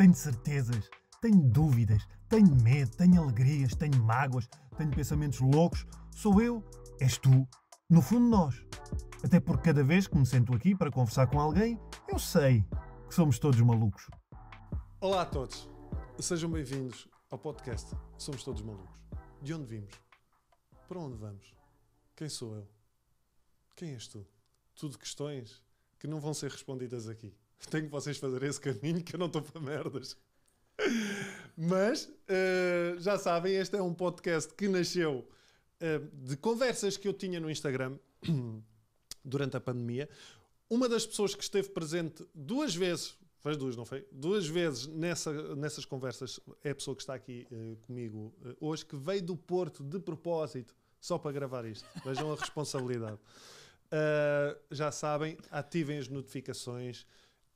tenho certezas, tenho dúvidas, tenho medo, tenho alegrias, tenho mágoas, tenho pensamentos loucos. Sou eu, és tu, no fundo nós. Até porque cada vez que me sento aqui para conversar com alguém, eu sei que somos todos malucos. Olá a todos, sejam bem-vindos ao podcast Somos Todos Malucos. De onde vimos? Para onde vamos? Quem sou eu? Quem és tu? Tudo questões que não vão ser respondidas aqui tenho que vocês fazerem esse caminho que eu não estou para merdas. Mas uh, já sabem, este é um podcast que nasceu uh, de conversas que eu tinha no Instagram durante a pandemia. Uma das pessoas que esteve presente duas vezes, faz duas, não foi? Duas vezes nessa, nessas conversas é a pessoa que está aqui uh, comigo hoje, que veio do Porto de propósito só para gravar isto. Vejam a responsabilidade. já sabem, ativem as notificações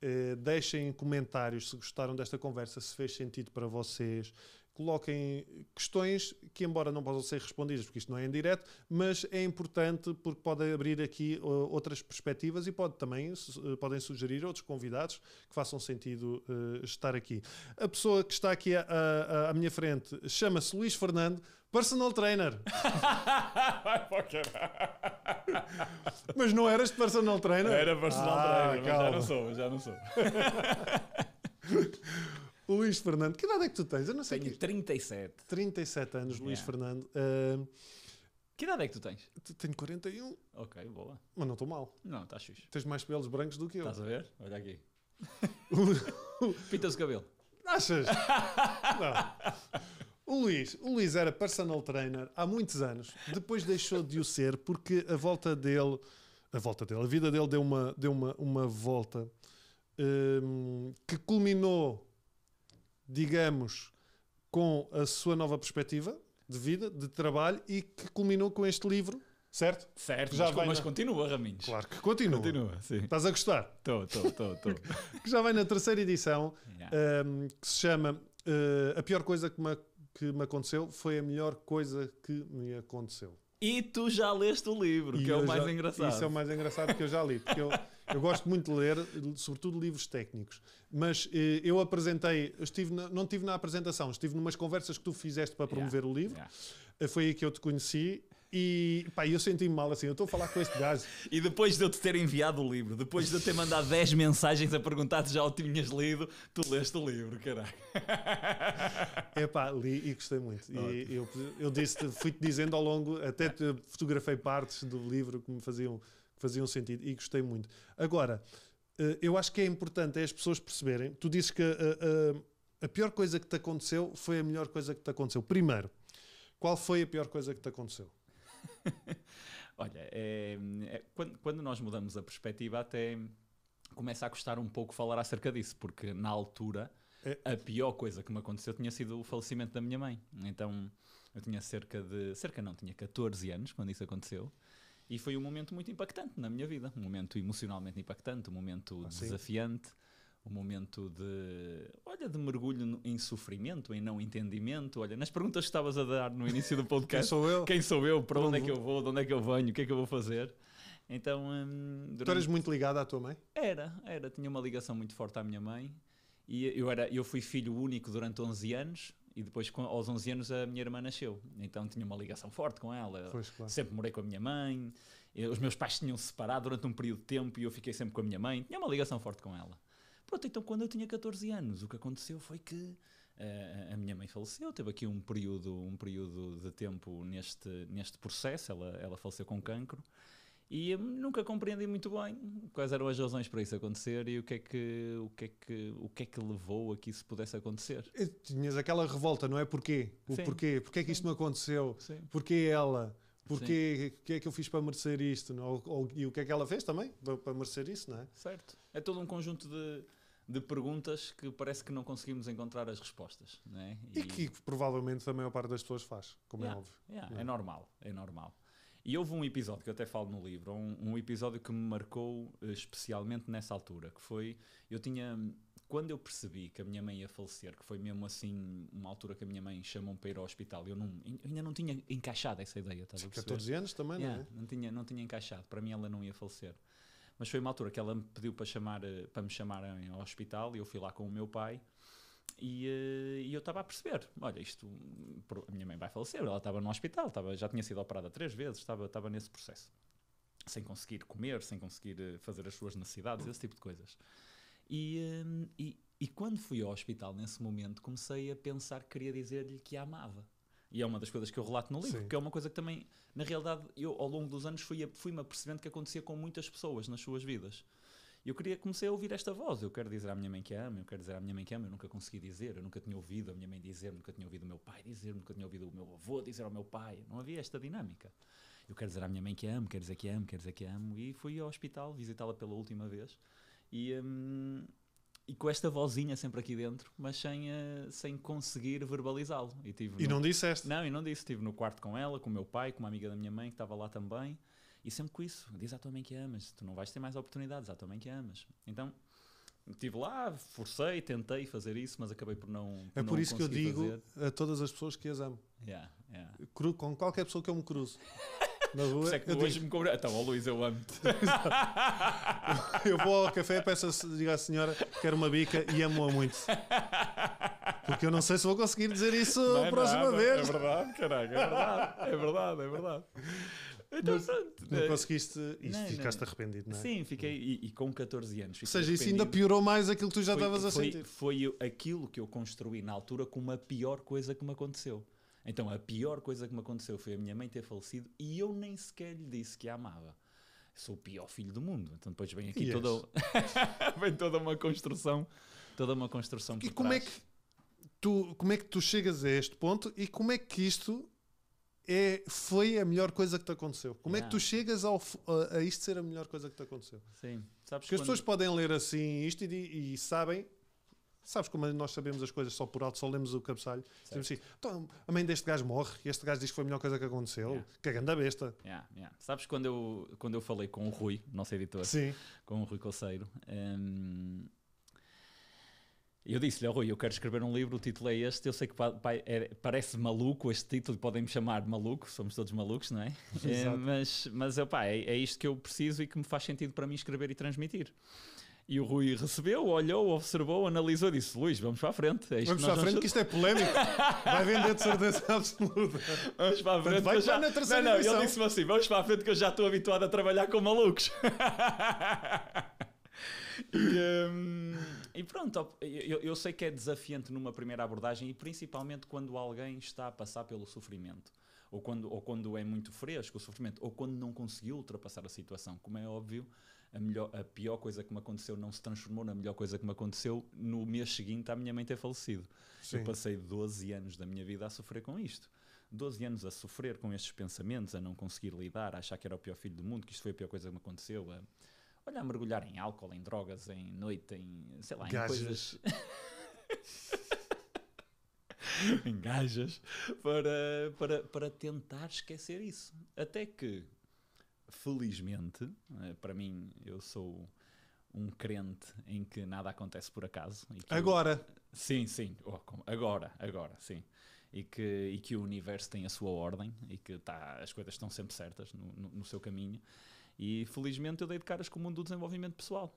eh, deixem comentários se gostaram desta conversa, se fez sentido para vocês. Coloquem questões que, embora não possam ser respondidas, porque isto não é em direto, mas é importante porque pode abrir aqui uh, outras perspectivas e pode também eh, podem sugerir outros convidados que façam sentido estar aqui. A pessoa que está aqui à, à, à minha frente chama-se Luís Fernando. Personal trainer. Vai Mas não eras personal trainer? Era personal ah, trainer, calma. mas já não sou, já não sou. Luís Fernando, que idade é que tu tens? Eu não sei. Tenho que... 37. 37 anos, yeah. Luís Fernando. Uh... Que idade é que tu tens? Tenho 41. Ok, boa. Mas não estou mal. Não, estás xuxo. Tens mais pelos brancos do que eu. Estás a ver? Olha aqui. Pintas o cabelo. Achas? não. O Luís, o Luís era personal trainer há muitos anos, depois deixou de o ser porque a volta dele, a volta dele, a vida dele deu uma, deu uma, uma volta um, que culminou, digamos, com a sua nova perspectiva de vida, de trabalho e que culminou com este livro Certo? Certo, já mas, vai mas na... continua, Raminhos. Claro que continua. Continua, sim. Estás a gostar? Estou, estou, estou. Que já vai na terceira edição, yeah. um, que se chama uh, A Pior Coisa que uma que me aconteceu foi a melhor coisa que me aconteceu. E tu já leste o livro, e que é o mais já, engraçado. Isso é o mais engraçado que eu já li, porque eu, eu gosto muito de ler, sobretudo livros técnicos. Mas eh, eu apresentei, eu estive na, não estive na apresentação, estive numas conversas que tu fizeste para promover yeah, o livro. Yeah. Eh, foi aí que eu te conheci e pá, eu senti-me mal assim, eu estou a falar com este gajo. e depois de eu te ter enviado o livro, depois de eu ter mandado 10 mensagens a perguntar se já o tinhas lido, tu leste o livro, caralho. é pá, li e gostei muito. E eu, eu disse, fui-te dizendo ao longo, até fotografei partes do livro que me faziam, que faziam sentido e gostei muito. Agora, eh, eu acho que é importante é as pessoas perceberem, tu dizes que a, eh, a, eh, a pior coisa que te aconteceu foi a melhor coisa que te aconteceu. Primeiro, qual foi a pior coisa que te aconteceu? Olha, é, é, quando, quando nós mudamos a perspectiva, até começa a custar um pouco falar acerca disso, porque na altura é. a pior coisa que me aconteceu tinha sido o falecimento da minha mãe. Então eu tinha cerca de. cerca não, tinha 14 anos quando isso aconteceu. E foi um momento muito impactante na minha vida, um momento emocionalmente impactante, um momento ah, desafiante. Sim um momento de, olha, de mergulho em sofrimento, em não entendimento. Olha, nas perguntas que estavas a dar no início do podcast, quem sou eu? Quem sou eu? Para onde, é que eu vou? De onde é que eu venho? O que é que eu vou fazer? Então, hum, durante... tu eras muito ligada à tua mãe? Era, era. Tinha uma ligação muito forte à minha mãe. E eu, era, eu fui filho único durante 11 anos, e depois aos 11 anos a minha irmã nasceu, então tinha uma ligação forte com ela, pois, claro. sempre morei com a minha mãe, os meus pais tinham-se separado durante um período de tempo e eu fiquei sempre com a minha mãe, tinha uma ligação forte com ela. Pronto, então quando eu tinha 14 anos, o que aconteceu foi que uh, a minha mãe faleceu, teve aqui um período, um período de tempo neste, neste processo, ela, ela faleceu com cancro. E nunca compreendi muito bem quais eram as razões para isso acontecer e o que é que, o que, é que, o que, é que levou a que isso pudesse acontecer. E tinhas aquela revolta, não é? Porquê? O Sim. porquê? Porquê é que isto me aconteceu? Sim. Porquê ela? Porquê? O que é que eu fiz para merecer isto? É? Ou, ou, e o que é que ela fez também para merecer isso, não é? Certo. É todo um conjunto de de perguntas que parece que não conseguimos encontrar as respostas. Né? E, e que provavelmente a maior parte das pessoas faz, como é yeah, é óbvio. Yeah, yeah. É normal, é normal. E houve um episódio que eu até falo no livro, um, um, episódio que me marcou eh, especialmente nessa altura, que foi eu tinha quando eu percebi que a minha mãe ia falecer, que foi mesmo assim uma altura que a minha mãe chamou-me para ir ao hospital, eu, não, eu ainda não tinha encaixado essa ideia, estás a 14 anos também, yeah, não é? Não tinha, não tinha encaixado, para mim ela não ia falecer. Mas foi uma altura que ela me pediu para, chamar, eh, para me chamarem ao hospital e eu fui lá com o meu pai. E, eh, e eu estava a perceber, olha, isto, a minha mãe vai falecer, ela estava no hospital, estava, já tinha sido operada três vezes, estava, estava nesse processo, sem conseguir comer, sem conseguir eh, fazer as suas necessidades, esse tipo de coisas. E, e, e quando fui ao hospital, nesse momento, comecei a pensar que queria dizer-lhe que a amava. E é uma das coisas que eu relato no livro, Sim. que é uma coisa que também, na realidade, eu ao longo dos anos fui-me fui apercebendo que acontecia com muitas pessoas nas suas vidas. E eu queria, comecei a ouvir esta voz. Eu quero dizer à minha mãe que ama, eu quero dizer à minha mãe que ama, eu nunca consegui dizer, eu nunca tinha ouvido a minha mãe dizer, nunca tinha ouvido o meu pai dizer, nunca tinha ouvido o meu avô dizer ao meu pai. Não havia esta dinâmica. Eu quero dizer à minha mãe que amo, quero dizer que amo, quero dizer que amo. E fui ao hospital visitá-la pela última vez. E. Hum, e com esta vozinha sempre aqui dentro, mas sem, uh, sem conseguir verbalizá-lo. E, tive e no... não disseste? Não, e não disse. Estive no quarto com ela, com o meu pai, com uma amiga da minha mãe que estava lá também. E sempre com isso, diz à tua mãe que amas, tu não vais ter mais oportunidades, à tua mãe que amas. Então, estive lá, forcei, tentei fazer isso, mas acabei por não É por não isso que eu digo fazer. a todas as pessoas que as amo. Yeah, yeah. Com qualquer pessoa que eu me cruzo. na rua. é que eu hoje digo, me cobra. Então, ó Luís, eu amo-te. eu vou ao café, peço a, digo à senhora, quero uma bica e amo-a muito. Porque eu não sei se vou conseguir dizer isso é a próxima é vez. É verdade, caraca, é verdade, é verdade, é verdade. Então, não, eh, não conseguiste e ficaste não. arrependido, não é? Sim, fiquei e, e com 14 anos. Ou seja, isso ainda piorou mais aquilo que tu já estavas a foi, sentir. Foi aquilo que eu construí na altura como a pior coisa que me aconteceu. Então a pior coisa que me aconteceu foi a minha mãe ter falecido e eu nem sequer lhe disse que a amava. Sou o pior filho do mundo. Então depois vem aqui yes. toda, vem toda uma construção, toda uma construção. E como é trás. é que tu, como é que tu chegas a este ponto e como é que isto é, foi a melhor coisa que te aconteceu? Como yeah. é que tu chegas ao, a, a, isto ser a melhor coisa que te aconteceu? Sim, sabes Porque quando... as pessoas podem ler assim isto e, e sabem Sabes como nós sabemos as coisas só por alto, só lemos o cabeçalho. Dizemos assim, então, a mãe deste gajo morre e este gajo diz que foi a melhor coisa que aconteceu. Yeah. Que grande besta. Yeah, yeah. Sabes quando eu, quando eu falei com o Rui, nosso editor, Sim. com o Rui Coceiro, um, ehm, eu disse-lhe, oh, Rui, eu quero escrever um livro, o título é este, eu sei que pa, pa, é, parece maluco este título, podem-me chamar maluco, somos todos malucos, não é? é mas mas opa, é, é isto que eu preciso e que me faz sentido para mim escrever e transmitir. E o Rui recebeu, olhou, observou, analisou e disse: Luís, vamos para a frente. É vamos para a frente, vamos... que isto é polémico. Vai vender de certeza absoluta. Vamos para a frente. Vai já... na terceira não, não, ele disse-me assim: Vamos para a frente, que eu já estou habituado a trabalhar com malucos. e, um, e, pronto, eu, eu sei que é desafiante numa primeira abordagem e principalmente quando alguém está a passar pelo sofrimento ou quando, ou quando é muito fresco o sofrimento, ou quando não conseguiu ultrapassar a situação. Como é óbvio, a, melhor, a pior coisa que me aconteceu não se transformou na melhor coisa que me aconteceu no mês seguinte à minha mãe ter falecido. Sim. Eu passei 12 anos da minha vida a sofrer com isto. 12 anos a sofrer com estes pensamentos, a não conseguir lidar, a achar que era o pior filho do mundo, que isto foi a pior coisa que me aconteceu, a olhar, mergulhar em álcool, em drogas, em noite, em sei lá, Gajas. em coisas. engajas para, para, para tentar esquecer isso. Até que, felizmente, eh, para mim, eu sou um crente em que nada acontece por acaso. agora! Eu, sim, sim. Oh, agora, agora, sim. E que, e que o universo tem a sua ordem e que tá, as coisas estão sempre certas no, no, no seu caminho. E felizmente eu dei de caras com o mundo do desenvolvimento pessoal.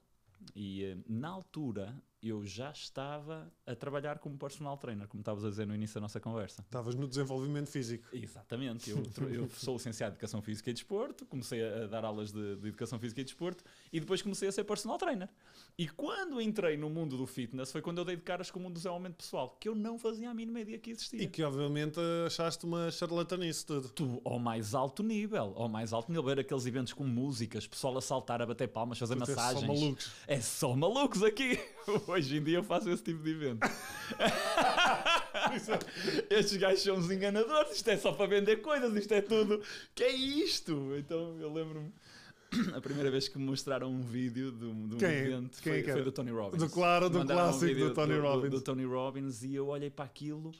E eh, na altura eu já estava a trabalhar como personal trainer, como estavas a dizer no início da nossa conversa. Estavas no desenvolvimento físico. Exatamente. Eu, eu sou licenciado em Educação Física e Desporto, comecei a dar aulas de, de, Educação Física e Desporto e depois comecei a ser personal trainer. E quando entrei no mundo do fitness foi quando eu dei de caras com o mundo do desenvolvimento pessoal, que eu não fazia a mínima ideia que existia. E que obviamente achaste uma charlatanice tudo. Tu, ao mais alto nível, ao mais alto nível. ver aqueles eventos com músicas, pessoal a saltar, a bater palmas, fazer massagens. É só malucos. É só malucos aqui. Hoje em dia eu faço esse tipo de evento. É- Estes gajos são uns enganadores, isto é só para vender coisas, isto é tudo. Que é isto? Então eu lembro-me. A primeira vez que me mostraram um vídeo de um, de um quem, é? evento quem é foi, foi, do Tony Robbins. Do, claro, do clássico um do Tony do, Robbins. Do, do Tony Robbins e eu olhei para aquilo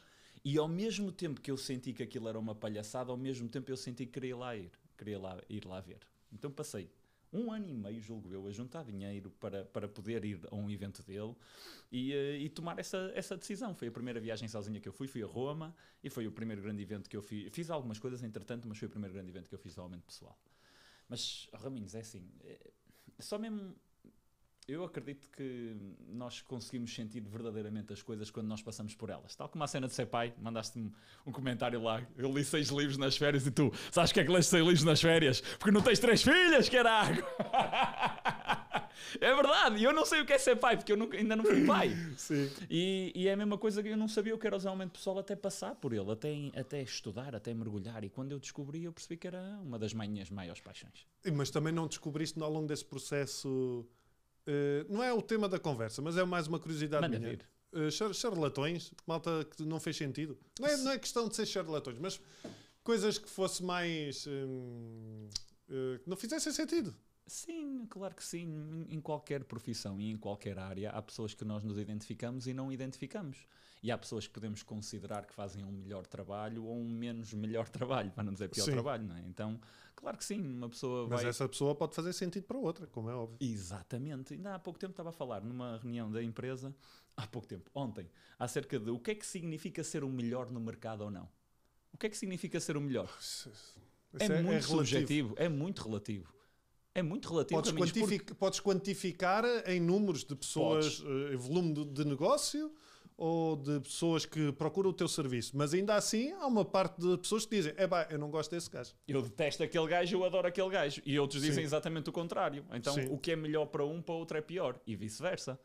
e ao mesmo tempo que eu senti que aquilo era uma palhaçada, ao mesmo tempo eu senti que queria lá ir, queria lá, ir lá ver. Então passei um ano e meio, julgo eu, a juntar dinheiro para, para poder ir a um evento dele e, eh, e tomar essa, essa decisão. Foi a primeira viagem sozinha que eu fui, fui a Roma e foi o primeiro grande evento que eu fiz. Fiz algumas coisas entretanto, mas foi o primeiro grande evento que eu fiz realmente pessoal. Mas, Raminhos, é assim, é, só mesmo eu acredito que nós conseguimos sentir verdadeiramente as coisas quando nós passamos por elas. Tal como a cena de ser pai, mandaste-me um comentário lá. Eu li seis livros nas férias e tu, sabes que é que lês seis livros nas férias? Porque não tens três filhas, caralho! é verdade, eu não sei o que é ser pai, porque eu nunca, ainda não fui pai. Sim. E, e, é a mesma coisa que eu não sabia o que era usar aumento pessoal até passar por ele, até, até estudar, até mergulhar. E quando eu descobri, eu percebi que era uma das minhas maiores paixões. Mas também não descobriste ao longo desse processo eh, não é o tema da conversa, mas é mais uma curiosidade Manda minha. Vir. Uh, charlatões, malta que não fez sentido. Não é, não é, questão de ser charlatões, mas coisas que fosse mais. Hum, uh, que não fizessem sentido. Sim, claro que sim. Em qualquer profissão e em qualquer área há pessoas que nós nos identificamos e não identificamos. E há pessoas que podemos considerar que fazem um melhor trabalho ou um menos melhor trabalho, para não dizer pior sim. trabalho, não é? Então, claro que sim, uma pessoa Mas vai... essa pessoa pode fazer sentido para outra, como é óbvio. Exatamente. Ainda há pouco tempo estava a falar numa reunião da empresa, há pouco tempo, ontem, acerca de o que é que significa ser o melhor no mercado ou não. O que é que significa ser o melhor? Isso, isso é, é, muito é subjetivo, é muito relativo. É muito relativo. Podes, quantific, podes quantificar em números de pessoas, eh, em volume de, de, negócio ou de pessoas que procuram o teu serviço. Mas ainda assim há uma parte de pessoas que dizem: é pá, eu não gosto desse gajo. Eu detesto aquele gajo, eu adoro aquele gajo. E outros Sim. dizem exatamente o contrário. Então Sim. o que é melhor para um, para outro é pior. E vice-versa.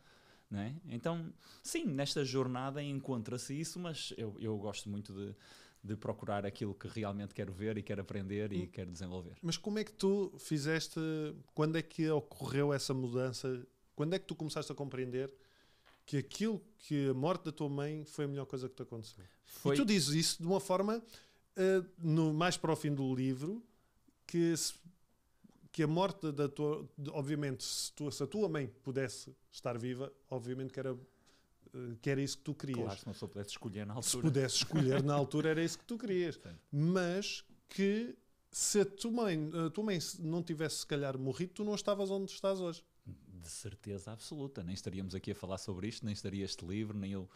É? Então, sim, nesta jornada encontra-se isso, mas eu, eu gosto muito de, de procurar aquilo que realmente quero ver e quero aprender e hum. quero desenvolver. Mas como é que tu fizeste, quando é que ocorreu essa mudança? Quando é que tu começaste a compreender que aquilo que a morte da tua mãe foi a melhor coisa que te aconteceu? Foi... E tu dizes isso de uma forma, uh, no, mais para o fim do livro, que se que a morte da tua. Obviamente, se, tu, se, a tua mãe pudesse estar viva, obviamente que era eh, que era isso que tu querias. Claro, se não pudesse escolher na altura. Se pudesse escolher na altura, era isso que tu querias. Sim. Mas que se a tua mãe, a tua mãe não tivesse, se calhar, morrido, tu não estavas onde estás hoje. De certeza absoluta. Nem estaríamos aqui a falar sobre isto, nem estaria este livro, nem eu,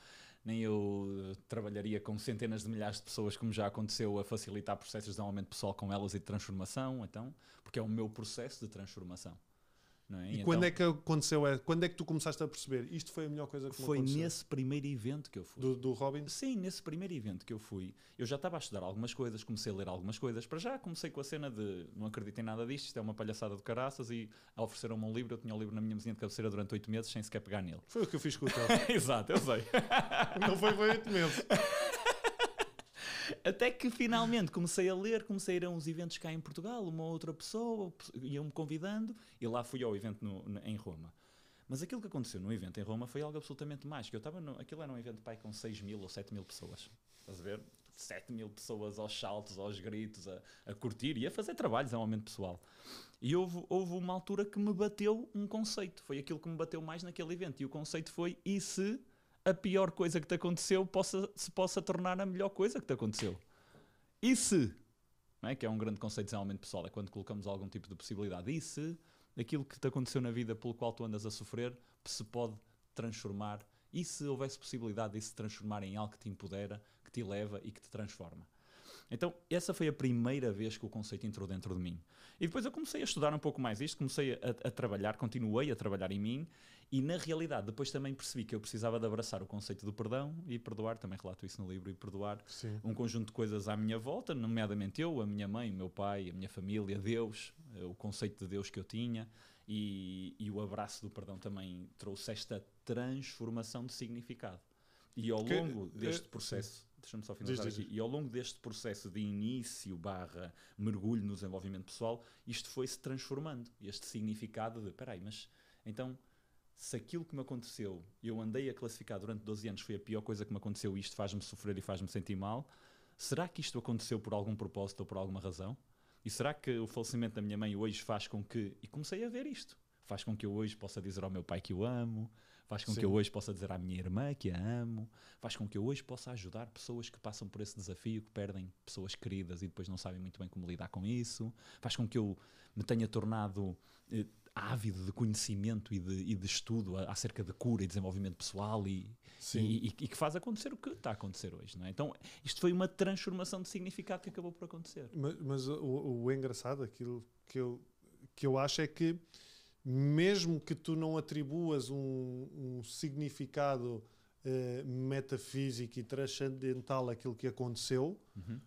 nem eu eh, trabalharia com centenas de milhares de pessoas, como já aconteceu, a facilitar processos de aumento pessoal com elas e de transformação, então, porque é o meu processo de transformação. É? E, e então, quando é que aconteceu? Quando é que tu começaste a perceber? Isto foi a melhor coisa que Foi aconteceu. nesse primeiro evento que eu fui. Do, do, Robin? Sim, nesse primeiro evento que eu fui. Eu já estava a estudar algumas coisas, comecei a ler algumas coisas. Para já comecei com a cena de não acredito em nada disto, isto é uma palhaçada de caraças e ofereceram-me um livro. Eu tinha o um livro na minha mesinha de cabeceira durante oito meses sem sequer pegar nele. Foi o que eu fiz com o teu. Exato, eu sei. não foi oito meses. Até que finalmente comecei a ler, comecei a ir a uns eventos cá em Portugal, uma outra pessoa, iam-me convidando, e lá fui ao evento no, no, em Roma. Mas aquilo que aconteceu no evento em Roma foi algo absolutamente mágico. Eu estava no, aquilo era um evento pai com 6 mil ou 7 mil pessoas. Estás a ver? 7 mil pessoas aos saltos, aos gritos, a, a curtir e a fazer trabalhos é um momento pessoal. E houve, houve uma altura que me bateu um conceito. Foi aquilo que me bateu mais naquele evento. E o conceito foi: e se a pior coisa que te aconteceu possa, se possa tornar a melhor coisa que te aconteceu. E se? Não é? Que é um grande conceito de desenvolvimento pessoal, é quando colocamos algum tipo de possibilidade. E se aquilo que te aconteceu na vida pelo qual tu andas a sofrer se pode transformar? E se houvesse possibilidade de se transformar em algo que te empodera, que te leva e que te transforma? Então, essa foi a primeira vez que o conceito entrou dentro de mim. E depois eu comecei a estudar um pouco mais isto, comecei a, a trabalhar, continuei a trabalhar em mim e na realidade, depois também percebi que eu precisava de abraçar o conceito do perdão e perdoar, também relato isso no livro, e perdoar Sim. um conjunto de coisas à minha volta, nomeadamente eu, a minha mãe, o meu pai, a minha família, Deus, eh, o conceito de Deus que eu tinha. E, e o abraço do perdão também trouxe esta transformação de significado. E ao longo eh, deste é, processo, deixa-me só finalizar diz, aqui, diz. e ao longo deste processo de início barra mergulho no desenvolvimento pessoal, isto foi-se transformando, este significado de, peraí, mas então se aquilo que me aconteceu, eu andei a classificar durante 12 anos, foi a pior coisa que me aconteceu, e isto faz-me sofrer e faz-me sentir mal, será que isto aconteceu por algum propósito ou por alguma razão? E será que o falecimento da minha mãe hoje faz com que. E comecei a ver isto. Faz com que eu hoje possa dizer ao meu pai que o amo, faz com Sim. que eu hoje possa dizer à minha irmã que a amo, faz com que eu hoje possa ajudar pessoas que passam por esse desafio, que perdem pessoas queridas e depois não sabem muito bem como lidar com isso, faz com que eu me tenha tornado. Eh, ávido de conhecimento e de, e de estudo acerca de cura e desenvolvimento pessoal e, e, e, que faz acontecer o que está a acontecer hoje, não é? Então, isto foi uma transformação de significado que acabou por acontecer. Mas, mas o, o, engraçado, aquilo que eu, que eu acho é que mesmo que tu não atribuas um, um significado uh, metafísico e transcendental àquilo que aconteceu, uhum.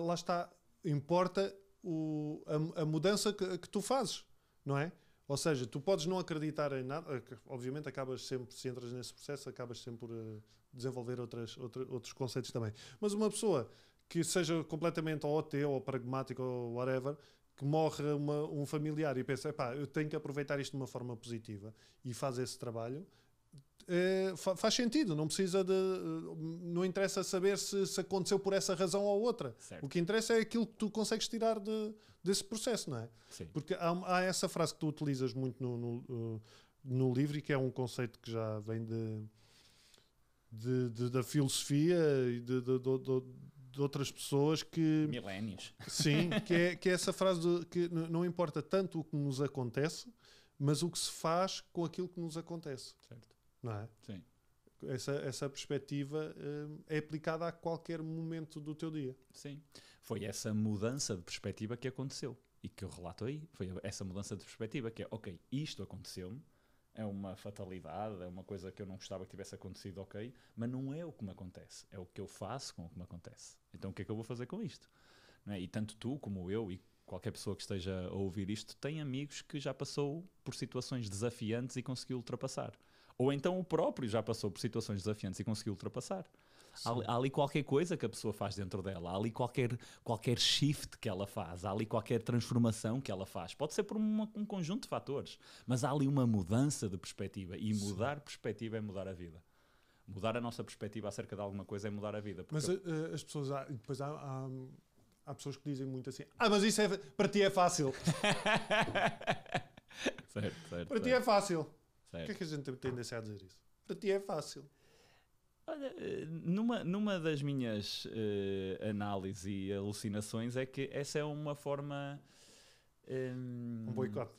uh, lá está, importa o, a, a mudança que, que tu fazes não é? Ou seja, tu podes não acreditar em nada, eh, obviamente acabas sempre, se entras nesse processo, acabas sempre por uh, eh, desenvolver outras, outra, outros conceitos também. Mas uma pessoa que seja completamente ou ateu ou pragmático ou whatever, que morre uma, um familiar e pensa, pá, eu tenho que aproveitar isto de uma forma positiva e faz esse trabalho, é, faz sentido, não precisa de. Não interessa saber se, se aconteceu por essa razão ou outra. Certo. O que interessa é aquilo que tu consegues tirar de, desse processo, não é? Sim. Porque há, há, essa frase que tu utilizas muito no, no, eh, no, livro e que é um conceito que já vem de, de, de da filosofia e de, de, de outras pessoas que. Milénios. Sim, que é, que é essa frase de, que não importa tanto o que nos acontece, mas o que se faz com aquilo que nos acontece. Certo não é? Sim. Essa, essa perspectiva uh, é aplicada a qualquer momento do teu dia. Sim. Foi essa mudança de perspectiva que aconteceu e que eu relato aí. Foi essa mudança de perspectiva que é, ok, isto aconteceu-me, é uma fatalidade, é uma coisa que eu não gostava que tivesse acontecido, ok, mas não é o que me acontece, é o que eu faço com o que me acontece. Então o que é que eu vou fazer com isto? É? E tanto tu como eu e qualquer pessoa que esteja a ouvir isto tem amigos que já passou por situações desafiantes e conseguiu ultrapassar. Ou então o próprio já passou por situações desafiantes e conseguiu ultrapassar. Há, há, ali qualquer coisa que a pessoa faz dentro dela, há ali qualquer, qualquer shift que ela faz, há ali qualquer transformação que ela faz. Pode ser por uma, um conjunto de fatores, mas há ali uma mudança de perspectiva. E Sim. mudar perspectiva é mudar a vida mudar a nossa perspectiva acerca de alguma coisa é mudar a vida. Mas uh, as pessoas, há, depois há, há, há, pessoas que dizem muito assim: Ah, mas isso é, para ti é fácil. certo, certo. Para certo. ti é fácil. Certo. que é que a gente tem tendência a dizer isso? Para ti é fácil. Olha, eh, numa, numa das minhas uh, eh, análises e alucinações é que essa é uma forma. Um, ehm, um boicote.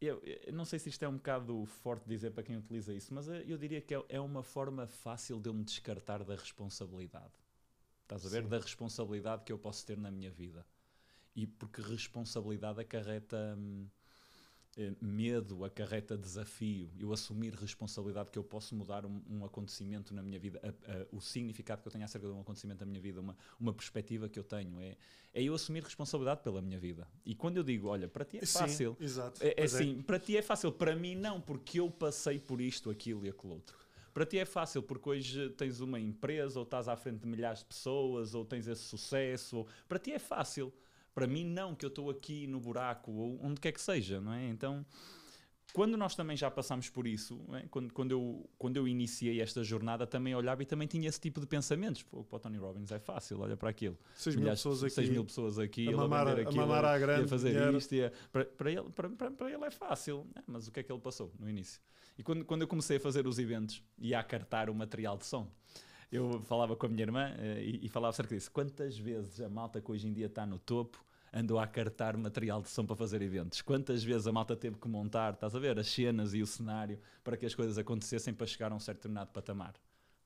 Eu, eu, não sei se isto é um bocado forte dizer para quem utiliza isso, mas eh, eu diria que é, é uma forma fácil de eu me descartar da responsabilidade. Estás a ver? Sim. Da responsabilidade que eu posso ter na minha vida. E porque responsabilidade acarreta. Hum, eh, medo acarreta desafio, eu assumir responsabilidade que eu posso mudar um, um acontecimento na minha vida, a, a, o significado que eu tenho acerca de um acontecimento na minha vida, uma, uma perspectiva que eu tenho, é, é eu assumir responsabilidade pela minha vida. E quando eu digo, olha, para ti é fácil, sim, exato, é, é, é. assim, é. para ti é fácil, para mim não, porque eu passei por isto, aquilo e aquilo outro. Para ti é fácil, porque hoje tens uma empresa, ou estás à frente de milhares de pessoas, ou tens esse sucesso. Ou... Para ti é fácil. Para mim, não, que eu estou aqui no buraco ou onde quer que seja, não é? Então, quando nós também já passámos por isso, é? quando, quando, eu, quando eu iniciei esta jornada, também olhava e também tinha esse tipo de pensamentos. Pô, para o Tony Robbins é fácil, olha para aquilo. 6 mil, pessoas aqui, 6 mil pessoas aqui, a mamar, a, aquilo, a, mamar à grande, a fazer dinheiro. isto. A, para, para, ele, para, para, ele é fácil, é, mas o que é que ele passou no início? E quando, quando eu comecei a fazer os eventos e a cartar o material de som, eu falava com a minha irmã eh, e, e falava acerca disso. Quantas vezes a malta que hoje em dia está no topo andou a cartar material de som para fazer eventos. Quantas vezes a malta teve que montar, estás a ver, as cenas e o cenário para que as coisas acontecessem para chegar a um certo determinado patamar.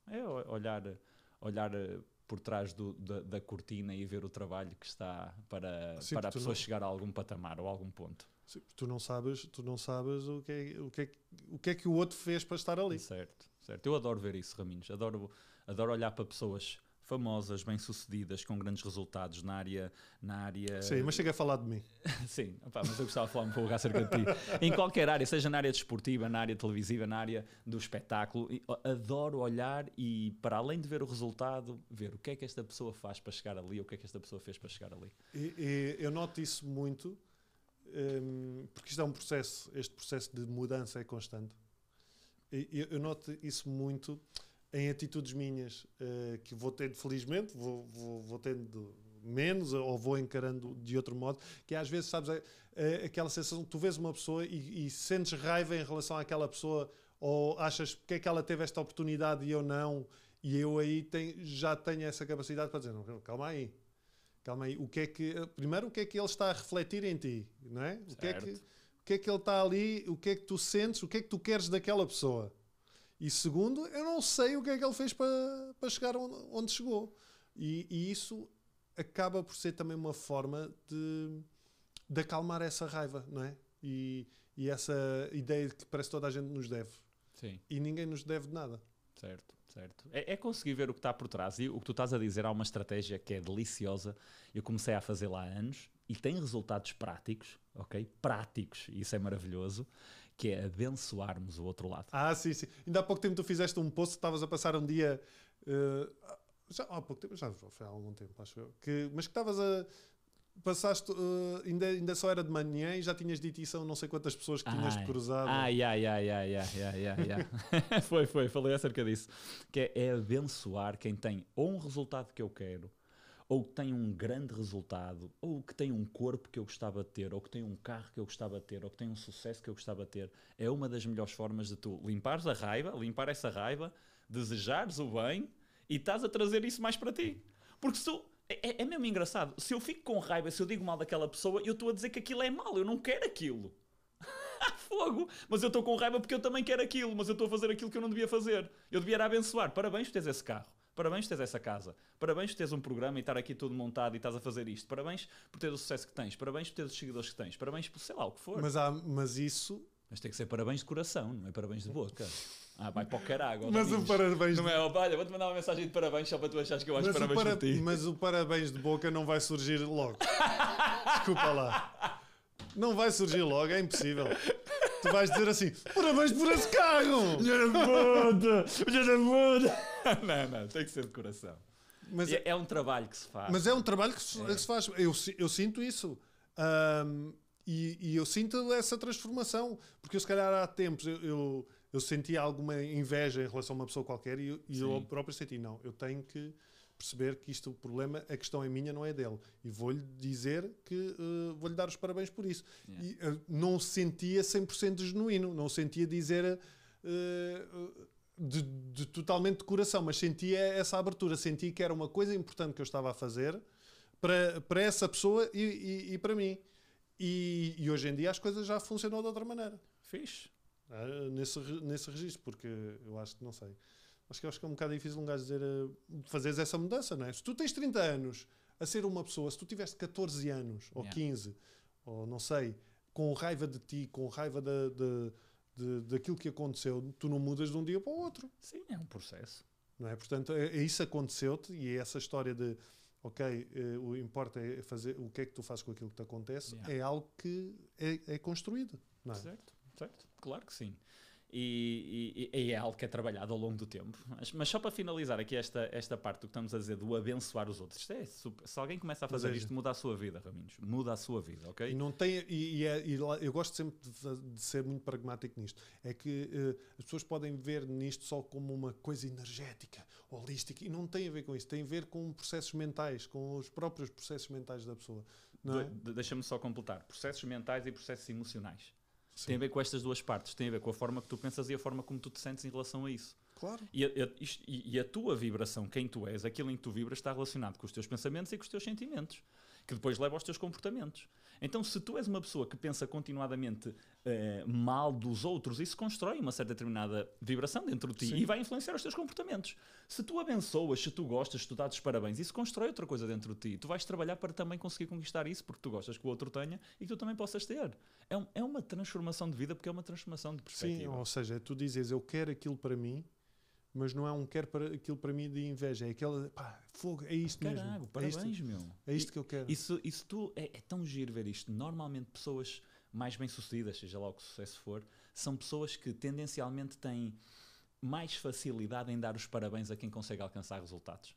É olhar, olhar eh, por trás do, da, da, cortina e ver o trabalho que está para, Sim, para a pessoa não... chegar a algum patamar ou a algum ponto. Sim, tu não sabes, tu não sabes o que, é, o, que é, o que é que o outro fez para estar ali. Certo, certo. Eu adoro ver isso, Raminhos. Adoro adoro olhar para pessoas famosas, bem-sucedidas, com grandes resultados na área, na área... Sim, mas chega a falar de mim. Sim, opa, mas eu gostava de falar um pouco acerca de ti. em qualquer área, seja na área desportiva, na área televisiva, na área do espetáculo, adoro olhar e, para além de ver o resultado, ver o que é que esta pessoa faz para chegar ali, o que é que esta pessoa fez para chegar ali. E, e eu noto isso muito, um, porque isto é um processo, este processo de mudança é constante. E, eu, eu noto isso muito em atitudes minhas uh, que vou tendo, felizmente, vou, vou, vou, tendo menos ou vou encarando de outro modo, que às vezes, sabes, é, é aquela sensação que tu vês uma pessoa e, e, sentes raiva em relação àquela pessoa ou achas porque é que ela teve esta oportunidade e eu não, e eu aí tem, já tenho essa capacidade para dizer, não, calma aí, calma aí, o que é que, primeiro, o que é que ele está a refletir em ti, não é? O que é que, o que é que ele está ali, o que é que tu sentes, o que é que tu queres daquela pessoa? E segundo, eu não sei o que é que ele fez para, para chegar onde, chegou. E, e, isso acaba por ser também uma forma de, de acalmar essa raiva, não é? E, e essa ideia de que parece que toda a gente nos deve. Sim. E ninguém nos deve nada. Certo, certo. É, é, conseguir ver o que está por trás. E o que tu estás a dizer, há uma estratégia que é deliciosa. Eu comecei a fazê-la há anos e tem resultados práticos, ok? Práticos, isso é maravilhoso que é abençoarmos o outro lado. Ah, sim, sim. Ainda há pouco tempo tu fizeste um post, estavas a passar um dia. Uh, já há pouco tempo, já foi há algum tempo, acho eu. Que, mas que estavas a. Passaste, uh, ainda, ainda só era de manhã e já tinhas dito isso a não sei quantas pessoas que tinhas ah, cruzado. Ai, ai, ai, ai, ai, ai, ai, ai. foi, foi, falei acerca disso. Que é, é abençoar quem tem ou um resultado que eu quero, ou que tem um grande resultado, ou que tem um corpo que eu gostava de ter, ou que tem um carro que eu gostava de ter, ou que tem um sucesso que eu gostava de ter, é uma das melhores formas de tu limpares a raiva, limpar essa raiva, desejares o bem e estás a trazer isso mais para ti. Porque se tu. É, é, é mesmo engraçado. Se eu fico com raiva, se eu digo mal daquela pessoa, eu estou a dizer que aquilo é mal, eu não quero aquilo. fogo! Mas eu estou com raiva porque eu também quero aquilo, mas eu estou a fazer aquilo que eu não devia fazer. Eu devia era abençoar. Parabéns por teres esse carro. Parabéns por teres essa casa. Parabéns por teres um programa e estar aqui tudo montado e estás a fazer isto. Parabéns por teres o sucesso que tens. Parabéns por teres os seguidores que tens. Parabéns por sei lá o que for. Mas, há, mas isso. Mas tem que ser parabéns de coração, não é parabéns de boca. Ah, vai para o caralho. Mas o parabéns. Não é, olha, vou-te mandar uma mensagem de parabéns só para tu achares que eu acho mas parabéns para... ti. Mas o parabéns de boca não vai surgir logo. Desculpa lá. Não vai surgir logo, é impossível. Tu vais dizer assim: parabéns por esse carro! Mulher da puta! Mulher da puta! não, não, tem que ser de coração. Mas é, é, um trabalho que se faz. Mas é um trabalho que se, é. que se faz. Eu, eu sinto isso. Um, e, e, eu sinto essa transformação. Porque eu, se calhar, há tempos eu, eu, eu sentia alguma inveja em relação a uma pessoa qualquer e, eu, e eu próprio senti: não, eu tenho que perceber que isto o problema, a questão é minha, não é dele. E vou-lhe dizer que uh, vou-lhe dar os parabéns por isso. Yeah. E uh, não sentia 100% genuíno, não sentia dizer. Uh, de, de, totalmente de coração, mas sentia é, essa abertura, senti que era uma coisa importante que eu estava a fazer para, para essa pessoa e, e, e para mim. E, e, hoje em dia as coisas já funcionam de outra maneira. Fiz. Ah, nesse, nesse registro, porque eu acho que não sei. Acho que, acho que é um bocado difícil um gajo dizer, ah, fazeres essa mudança, não é? Se tu tens 30 anos a ser uma pessoa, se tu tiveste 14 anos ou yeah. 15, ou não sei, com raiva de ti, com raiva de, de de, daquilo que aconteceu, tu não mudas de um dia para o outro. Sim, é um processo. Não é? Portanto, é, é isso aconteceu-te e é essa história de ok, eh, o importa é fazer o que é que tu fazes com aquilo que te acontece, yeah. é algo que é, é construído. Não é? Certo, certo, claro que sim. E, e, e, é algo que é trabalhado ao longo do tempo. Mas, mas, só para finalizar aqui esta, esta parte do que estamos a dizer, do abençoar os outros. É super, se alguém começa a fazer Deseja. isto, muda a sua vida, Raminhos. Muda a sua vida, ok? E não tem, e, e é, lá, eu gosto sempre de, de, ser muito pragmático nisto. É que uh, as pessoas podem ver nisto só como uma coisa energética, holística, e não tem a ver com isso. Tem a ver com processos mentais, com os próprios processos mentais da pessoa. Não de, é? Deixa-me só completar. Processos mentais e processos emocionais. Sim. tem a ver com estas duas partes. Tem a ver com a forma que tu pensas e a forma como tu te sentes em relação a isso. Claro. E a, e a tua vibração, quem tu és, aquilo em que tu vibras, está relacionado com os teus pensamentos e com os teus sentimentos que depois leva aos teus comportamentos. Então, se tu és uma pessoa que pensa continuadamente eh, mal dos outros, isso constrói uma certa determinada vibração dentro de ti Sim. e vai influenciar os teus comportamentos. Se tu abençoas, se tu gostas, se tu dás parabéns, isso constrói outra coisa dentro de ti. Tu vais trabalhar para também conseguir conquistar isso porque tu gostas que o outro tenha e que tu também possas ter. É, um, é uma transformação de vida porque é uma transformação de perspectiva. Sim, ou seja, tu dizes eu quero aquilo para mim mas não é um quer para aquilo para mim de inveja, é aquela pá, fogo, é isto mesmo. Parabéns, é isto, meu. É isto que eu quero. Isso, isso tu é, é tão giro ver isto. Normalmente pessoas mais bem-sucedidas, seja lá o que sucesso for, são pessoas que tendencialmente têm mais facilidade em dar os parabéns a quem consegue alcançar resultados.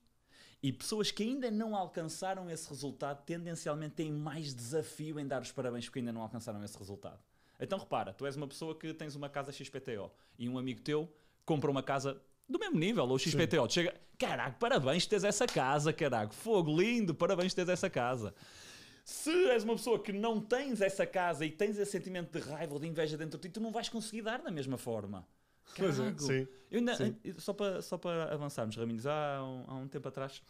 E pessoas que ainda não alcançaram esse resultado tendencialmente têm mais desafio em dar os parabéns porque ainda não alcançaram esse resultado. Então repara, tu és uma pessoa que tens uma casa XPTO e um amigo teu compra uma casa do mesmo nível, ou XPTO. Sim. Chega, caraca, parabéns, tens essa casa, caraca, fogo lindo, parabéns, tens essa casa. Se és uma pessoa que não tens essa casa e tens esse sentimento de raiva ou de inveja dentro de ti, tu não vais conseguir dar da mesma forma. É, caraca. Sim, eu ainda, sim. Eh, só, para, só para avançarmos, Raminhos, há, um, há um tempo atrás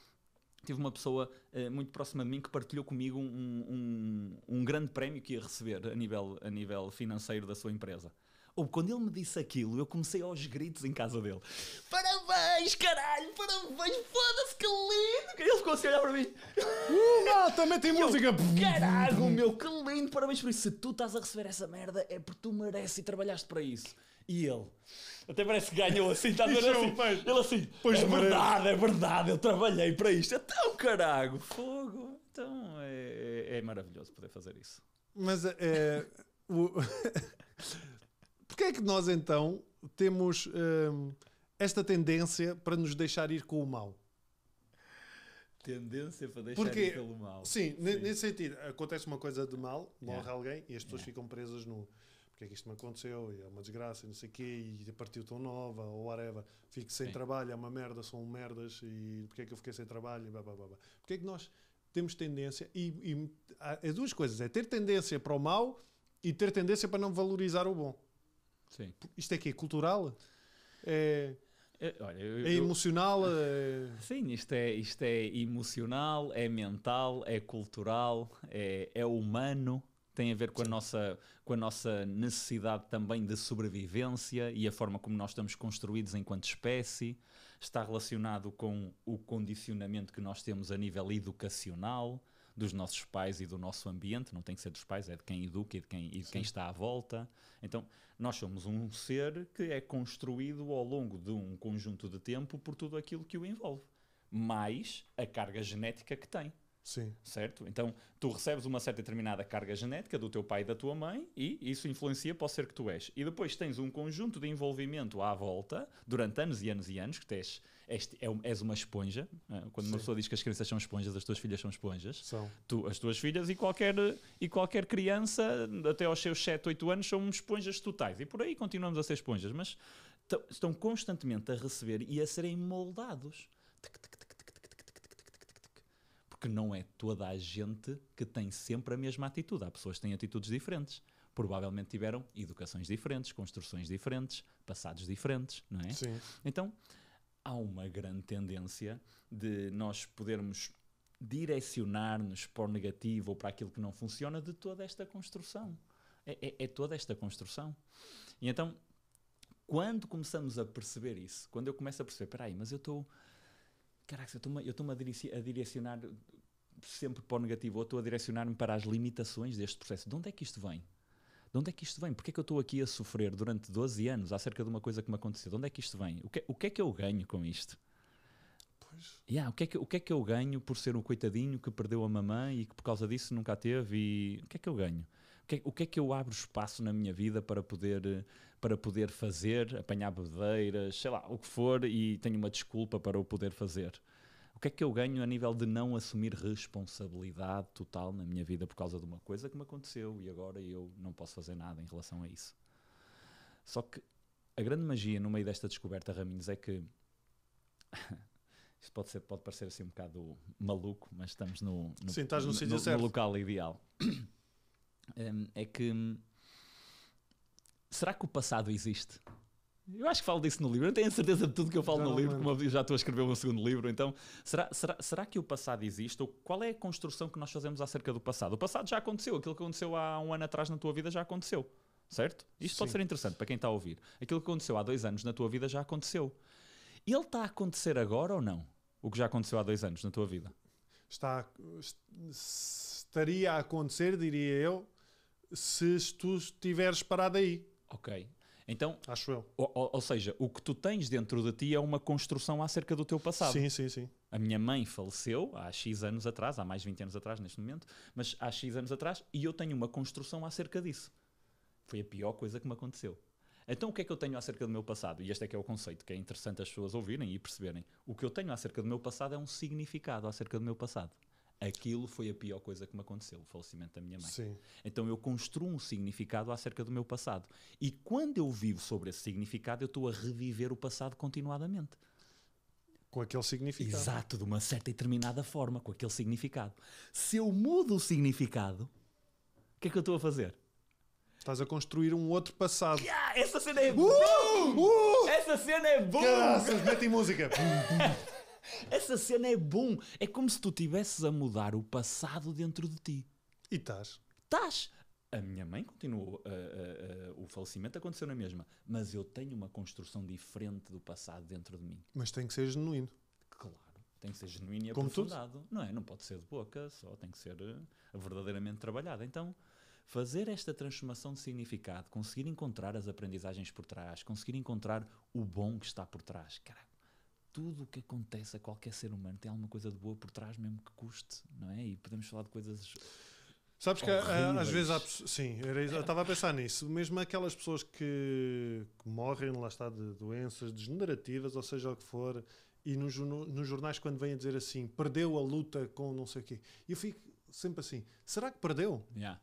tive uma pessoa uh, muito próxima de mim que partilhou comigo um, um, um, grande prémio que ia receber a nível, a nível financeiro da sua empresa. Ou quando ele me disse aquilo, eu comecei aos gritos em casa dele. Parabéns, caralho, parabéns, foda-se que lindo! Ele ficou assim a olhar para mim. Uh, ah, também tem música. Eu, caralho, meu, que lindo, parabéns por isso. Se tu estás a receber essa merda, é porque tu mereces e trabalhaste para isso. E ele, até parece que ganhou assim, está a ver assim, ele assim, pois é verdade, é verdade, eu trabalhei para isto, é tão caralho fogo, então é, é, é maravilhoso poder fazer isso. Mas é, é o... Porquê é que nós então temos hum, esta tendência para nos deixar ir com o mal? Tendência para deixar Porque, ir pelo mal. Sim, sim, nesse sentido, acontece uma coisa de mal, morre yeah. É. alguém e as pessoas yeah. É. ficam presas no porque é que isto me aconteceu, é uma desgraça, não sei o quê, e partiu tão nova, ou whatever, fico sem sim. trabalho, é uma merda, são merdas, e porquê é que eu fiquei sem trabalho, e blá, blá, blá, blá. Porque é que nós temos tendência, e, e há, é duas coisas, é ter tendência para o mal e ter tendência para não valorizar o bom. Sim. Isto é que é cultural? É, é, olha, eu, é emocional? Eu, é... Sim, isto é, isto é emocional, é mental, é cultural, é, é humano tem a ver com a, nossa, com a nossa necessidade também de sobrevivência e a forma como nós estamos construídos enquanto espécie, está relacionado com o condicionamento que nós temos a nível educacional, dos nossos pais e do nosso ambiente, não tem que ser dos pais, é de quem educa e de quem, e de quem está à volta. Então, nós somos um ser que é construído ao longo de um conjunto de tempo por tudo aquilo que o envolve, mais a carga genética que tem. Sim. Certo? Então, tu recebes uma certa determinada carga genética do teu pai e da tua mãe e isso influencia para o ser que tu és. E depois tens um conjunto de envolvimento à volta, durante anos e anos e anos, que tens, és, é és uma esponja. Eh, quando Sim. uma pessoa diz que as crianças são esponjas, as tuas filhas são esponjas. São. Tu, as tuas filhas e qualquer, e qualquer criança, até aos seus 7, 8 anos, são esponjas totais. E por aí continuamos a ser esponjas, mas estão constantemente a receber e a serem moldados. Tic, tic, tic, porque não é toda a gente que tem sempre a mesma atitude. Há pessoas que têm atitudes diferentes. Provavelmente tiveram educações diferentes, construções diferentes, passados diferentes, não é? Sim. Então, há uma grande tendência de nós podermos direcionar-nos para o negativo ou para aquilo que não funciona de toda esta construção. É, é, é, toda esta construção. E então, quando começamos a perceber isso, quando eu começo a perceber, aí, mas eu estou caraca, eu estou-me a direcionar sempre para o negativo, ou estou a direcionar-me para as limitações deste processo. De onde é que isto vem? De onde é que isto vem? Porquê é que eu estou aqui a sofrer durante 12 anos acerca de uma coisa que me aconteceu? De onde é que isto vem? O que, o que é que eu ganho com isto? Pois. Yeah, o, que é que, o que é que eu ganho por ser um coitadinho que perdeu a mamãe e que por causa disso nunca a teve? E... O que é que eu ganho? que, o que é que eu abro espaço na minha vida para poder, para poder fazer, apanhar bebedeiras, sei lá, o que for, e tenho uma desculpa para o poder fazer. O que é que eu ganho a nível de não assumir responsabilidade total na minha vida por causa de uma coisa que me aconteceu e agora eu não posso fazer nada em relação a isso? Só que a grande magia no meio desta descoberta, Raminhos, é que. Isto pode, ser, pode parecer assim um bocado maluco, mas estamos no, no, Sim, estás no, no, no, no local ideal. Hum, é que hum, será que o passado existe? Eu acho que falo disso no livro, eu não tenho a certeza de tudo que eu falo no livro, como eu já estou a escrever um segundo livro, então será, será, será que o passado existe? Ou qual é a construção que nós fazemos acerca do passado? O passado já aconteceu, aquilo que aconteceu há um ano atrás na tua vida já aconteceu, certo? Isto Sim. pode ser interessante para quem está a ouvir. Aquilo que aconteceu há dois anos na tua vida já aconteceu. Ele está a acontecer agora ou não? O que já aconteceu há dois anos na tua vida? Está, estaria a acontecer, diria eu, se tu estiveres parado aí. Ok. Então, acho eu. Ou, ou, seja, o que tu tens dentro de ti é uma construção acerca do teu passado. Sim, sim, sim. A minha mãe faleceu há X anos atrás, há mais de 20 anos atrás neste momento, mas há X anos atrás e eu tenho uma construção acerca disso. Foi a pior coisa que me aconteceu. Então, o que é que eu tenho acerca do meu passado? E este é que é o conceito que é interessante as pessoas ouvirem e perceberem. O que eu tenho acerca do meu passado é um significado acerca do meu passado aquilo foi a pior coisa que me aconteceu, o falecimento da minha mãe. Sim. Então eu construo um significado acerca do meu passado. E quando eu vivo sobre esse significado, eu estou a reviver o passado continuadamente. Com aquele significado. Exato, de uma certa e determinada forma, com aquele significado. Se eu mudo o significado, o que é que eu estou a fazer? Estás a construir um outro passado. Yeah, essa cena é uh! boa! Uh! Essa cena é boa! Graças, mete música! Essa cena é bom. É como se tu estivesses a mudar o passado dentro de ti. E estás. Estás. A minha mãe continuou, uh, uh, uh, o falecimento aconteceu na mesma, mas eu tenho uma construção diferente do passado dentro de mim. Mas tem que ser genuíno. Claro, tem que ser genuíno e Como aprofundado. Tudo. Não é? Não pode ser de boca, só tem que ser verdadeiramente trabalhado. Então, fazer esta transformação de significado, conseguir encontrar as aprendizagens por trás, conseguir encontrar o bom que está por trás, cara, tudo o que acontece a qualquer ser humano tem alguma coisa de boa por trás, mesmo que custe, não é? E podemos falar de coisas. Sabes que ah, às vezes há. Sim, era, eu estava a pensar nisso. Mesmo aquelas pessoas que, que, morrem, lá está, de doenças degenerativas, ou seja o que for, e nos, jornais, quando vêm a dizer assim, perdeu a luta com não sei o quê, eu fico sempre assim: será que perdeu? Yeah.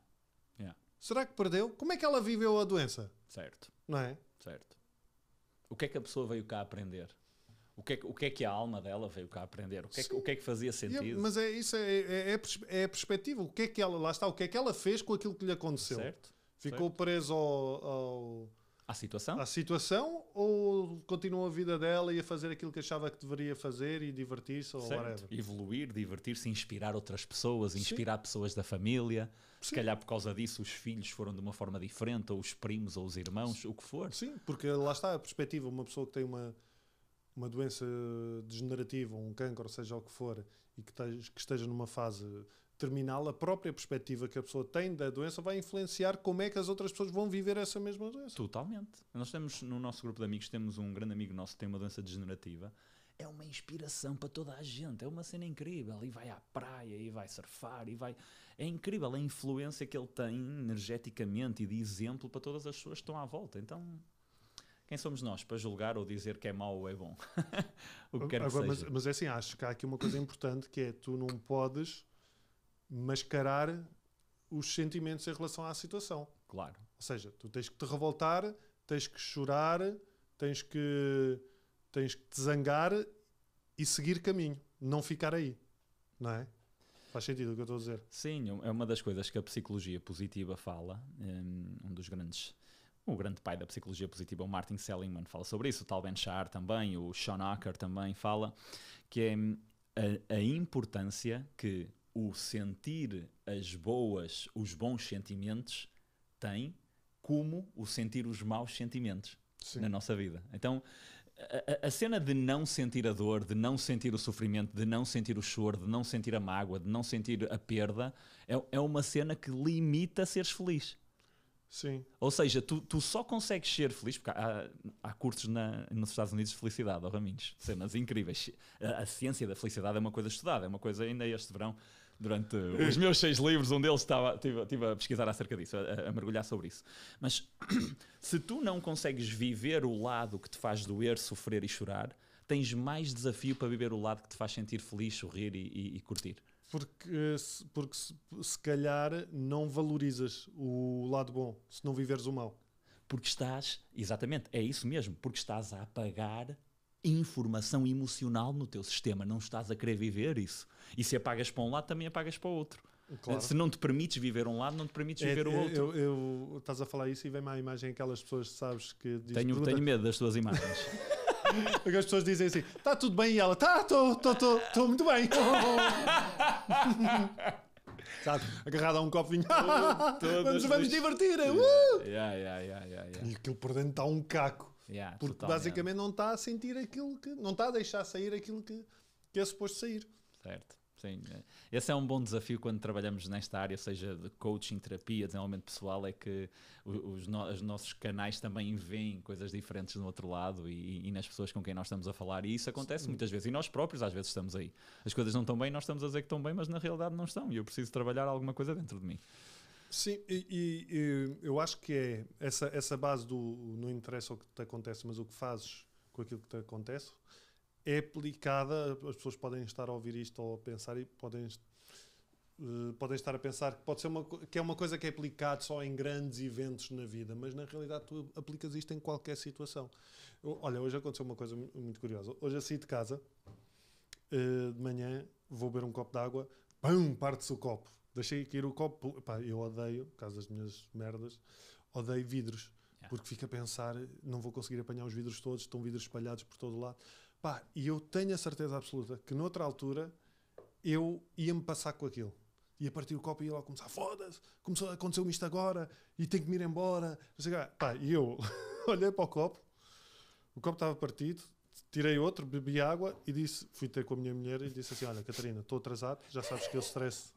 Yeah. Será que perdeu? Como é que ela viveu a doença? Certo. Não é? Certo. O que é que a pessoa veio cá aprender? o que, é, o que é que a alma dela veio cá aprender? O que é, que, o que, é que fazia é, sentido? mas é isso, é, é, é a é perspectiva. O que é que ela, lá está, o que é que ela fez com aquilo que lhe aconteceu? Certo. Ficou certo. preso ao, ao, à situação? À situação ou continuou a vida dela e a fazer aquilo que achava que deveria fazer e divertir-se ou certo. whatever? Evoluir, divertir-se, inspirar outras pessoas, inspirar Sim. pessoas da família. Sim. Se calhar por causa disso os filhos foram de uma forma diferente, ou os primos, ou os irmãos, Sim. o que for. Sim, porque lá está a perspectiva. Uma pessoa que tem uma uma doença degenerativa, um cancro, seja o que for, e que esteja numa fase terminal, a própria perspectiva que a pessoa tem da doença vai influenciar como é que as outras pessoas vão viver essa mesma doença. Totalmente. Nós temos no nosso grupo de amigos, temos um grande amigo nosso que tem uma doença degenerativa. É uma inspiração para toda a gente, é uma cena incrível. E vai à praia, e vai surfar, e vai. É incrível a influência que ele tem energeticamente e de exemplo para todas as pessoas que estão à volta. Então, quem somos nós para julgar ou dizer que é mau ou é bom? o que quer que seja. Mas, mas é assim, acho que há aqui uma coisa importante que é tu não podes mascarar os sentimentos em relação à situação. Claro. Ou seja, tu tens que te revoltar, tens que chorar, tens que, tens que te zangar e seguir caminho, não ficar aí, não é? Faz sentido o que eu estou a dizer. Sim, é uma das coisas que a psicologia positiva fala, hum, um dos grandes o grande pai da psicologia positiva, é o Martin Seligman, fala sobre isso, o Tal Ben Shahar também, o Sean Acker também fala, que é hum, a, a importância que o sentir as boas, os bons sentimentos tem como o sentir os maus sentimentos Sim. na nossa vida. Então, a, a, cena de não sentir a dor, de não sentir o sofrimento, de não sentir o choro, de não sentir a mágoa, de não sentir a perda, é, é uma cena que limita seres feliz. Sim. Ou seja, tu, tu só consegues ser feliz, porque há, há cursos na, nos Estados Unidos de felicidade, ou Raminhos, cenas incríveis. A, a, ciência da felicidade é uma coisa estudada, é uma coisa ainda este verão, durante os meus seis livros, um deles estava, estive, estive a pesquisar acerca disso, a, a mergulhar sobre isso. Mas se tu não consegues viver o lado que te faz doer, sofrer e chorar, tens mais desafio para viver o lado que te faz sentir feliz, sorrir e, e, e curtir porque, eh, se, porque se, se calhar não valorizas o lado bom se não viveres o mal. Porque estás, exatamente, é isso mesmo, porque estás a apagar informação emocional no teu sistema, não estás a querer viver isso. E se apagas para um lado, também apagas para o outro. Claro. Se não te permites viver um lado, não te permites é, viver o outro. Eu, eu, estás a falar isso e vem-me à imagem aquelas pessoas que sabes que dizem. Tenho, tenho medo das tuas imagens. Porque as pessoas dizem assim: está tudo bem? E ela: está, estou estou estou muito bem. Sabe? Agarrado a um copo de vinho. vamos vamos divertir. Uh! Yeah, yeah, yeah, yeah, yeah. E aquilo por dentro está um caco. Yeah, porque total, basicamente yeah. não está a sentir aquilo que. Não está a deixar sair aquilo que, que é suposto sair. Certo. Sim, é. esse é um bom desafio quando trabalhamos nesta área, seja de coaching, terapia, desenvolvimento pessoal, é que os, no, os nossos canais também veem coisas diferentes do outro lado e, e, nas pessoas com quem nós estamos a falar. E isso acontece Sim. muitas vezes. E nós próprios às vezes estamos aí. As coisas não estão bem, nós estamos a dizer que estão bem, mas na realidade não estão. E eu preciso trabalhar alguma coisa dentro de mim. Sim, e, e eu acho que é essa, essa base do não interessa o que te acontece, mas o que fazes com aquilo que te acontece é aplicada, as pessoas podem estar a ouvir isto ou a pensar e podem, uh, podem estar a pensar que, pode ser uma, que é uma coisa que é aplicada só em grandes eventos na vida, mas na realidade tu aplicas isto em qualquer situação. Eu, olha, hoje aconteceu uma coisa muito curiosa. Hoje eu saí de casa, uh, de manhã, vou beber um copo de água, pum, parte-se o copo. Deixei cair o copo. Pá, eu odeio, por causa das minhas merdas, odeio vidros. Yeah. Porque fico a pensar, não vou conseguir apanhar os vidros todos, estão vidros espalhados por todo o lado. Pá, e eu tenho a certeza absoluta que noutra altura eu ia-me passar com aquilo. Ia partir o copo e ia lá começar, foda-se, começou, aconteceu-me isto agora e tenho que me ir embora. e eu olhei para o copo, o copo estava partido, tirei outro, bebi água e disse, fui ter com a minha mulher e disse assim, olha Catarina, estou atrasado, já sabes que eu stress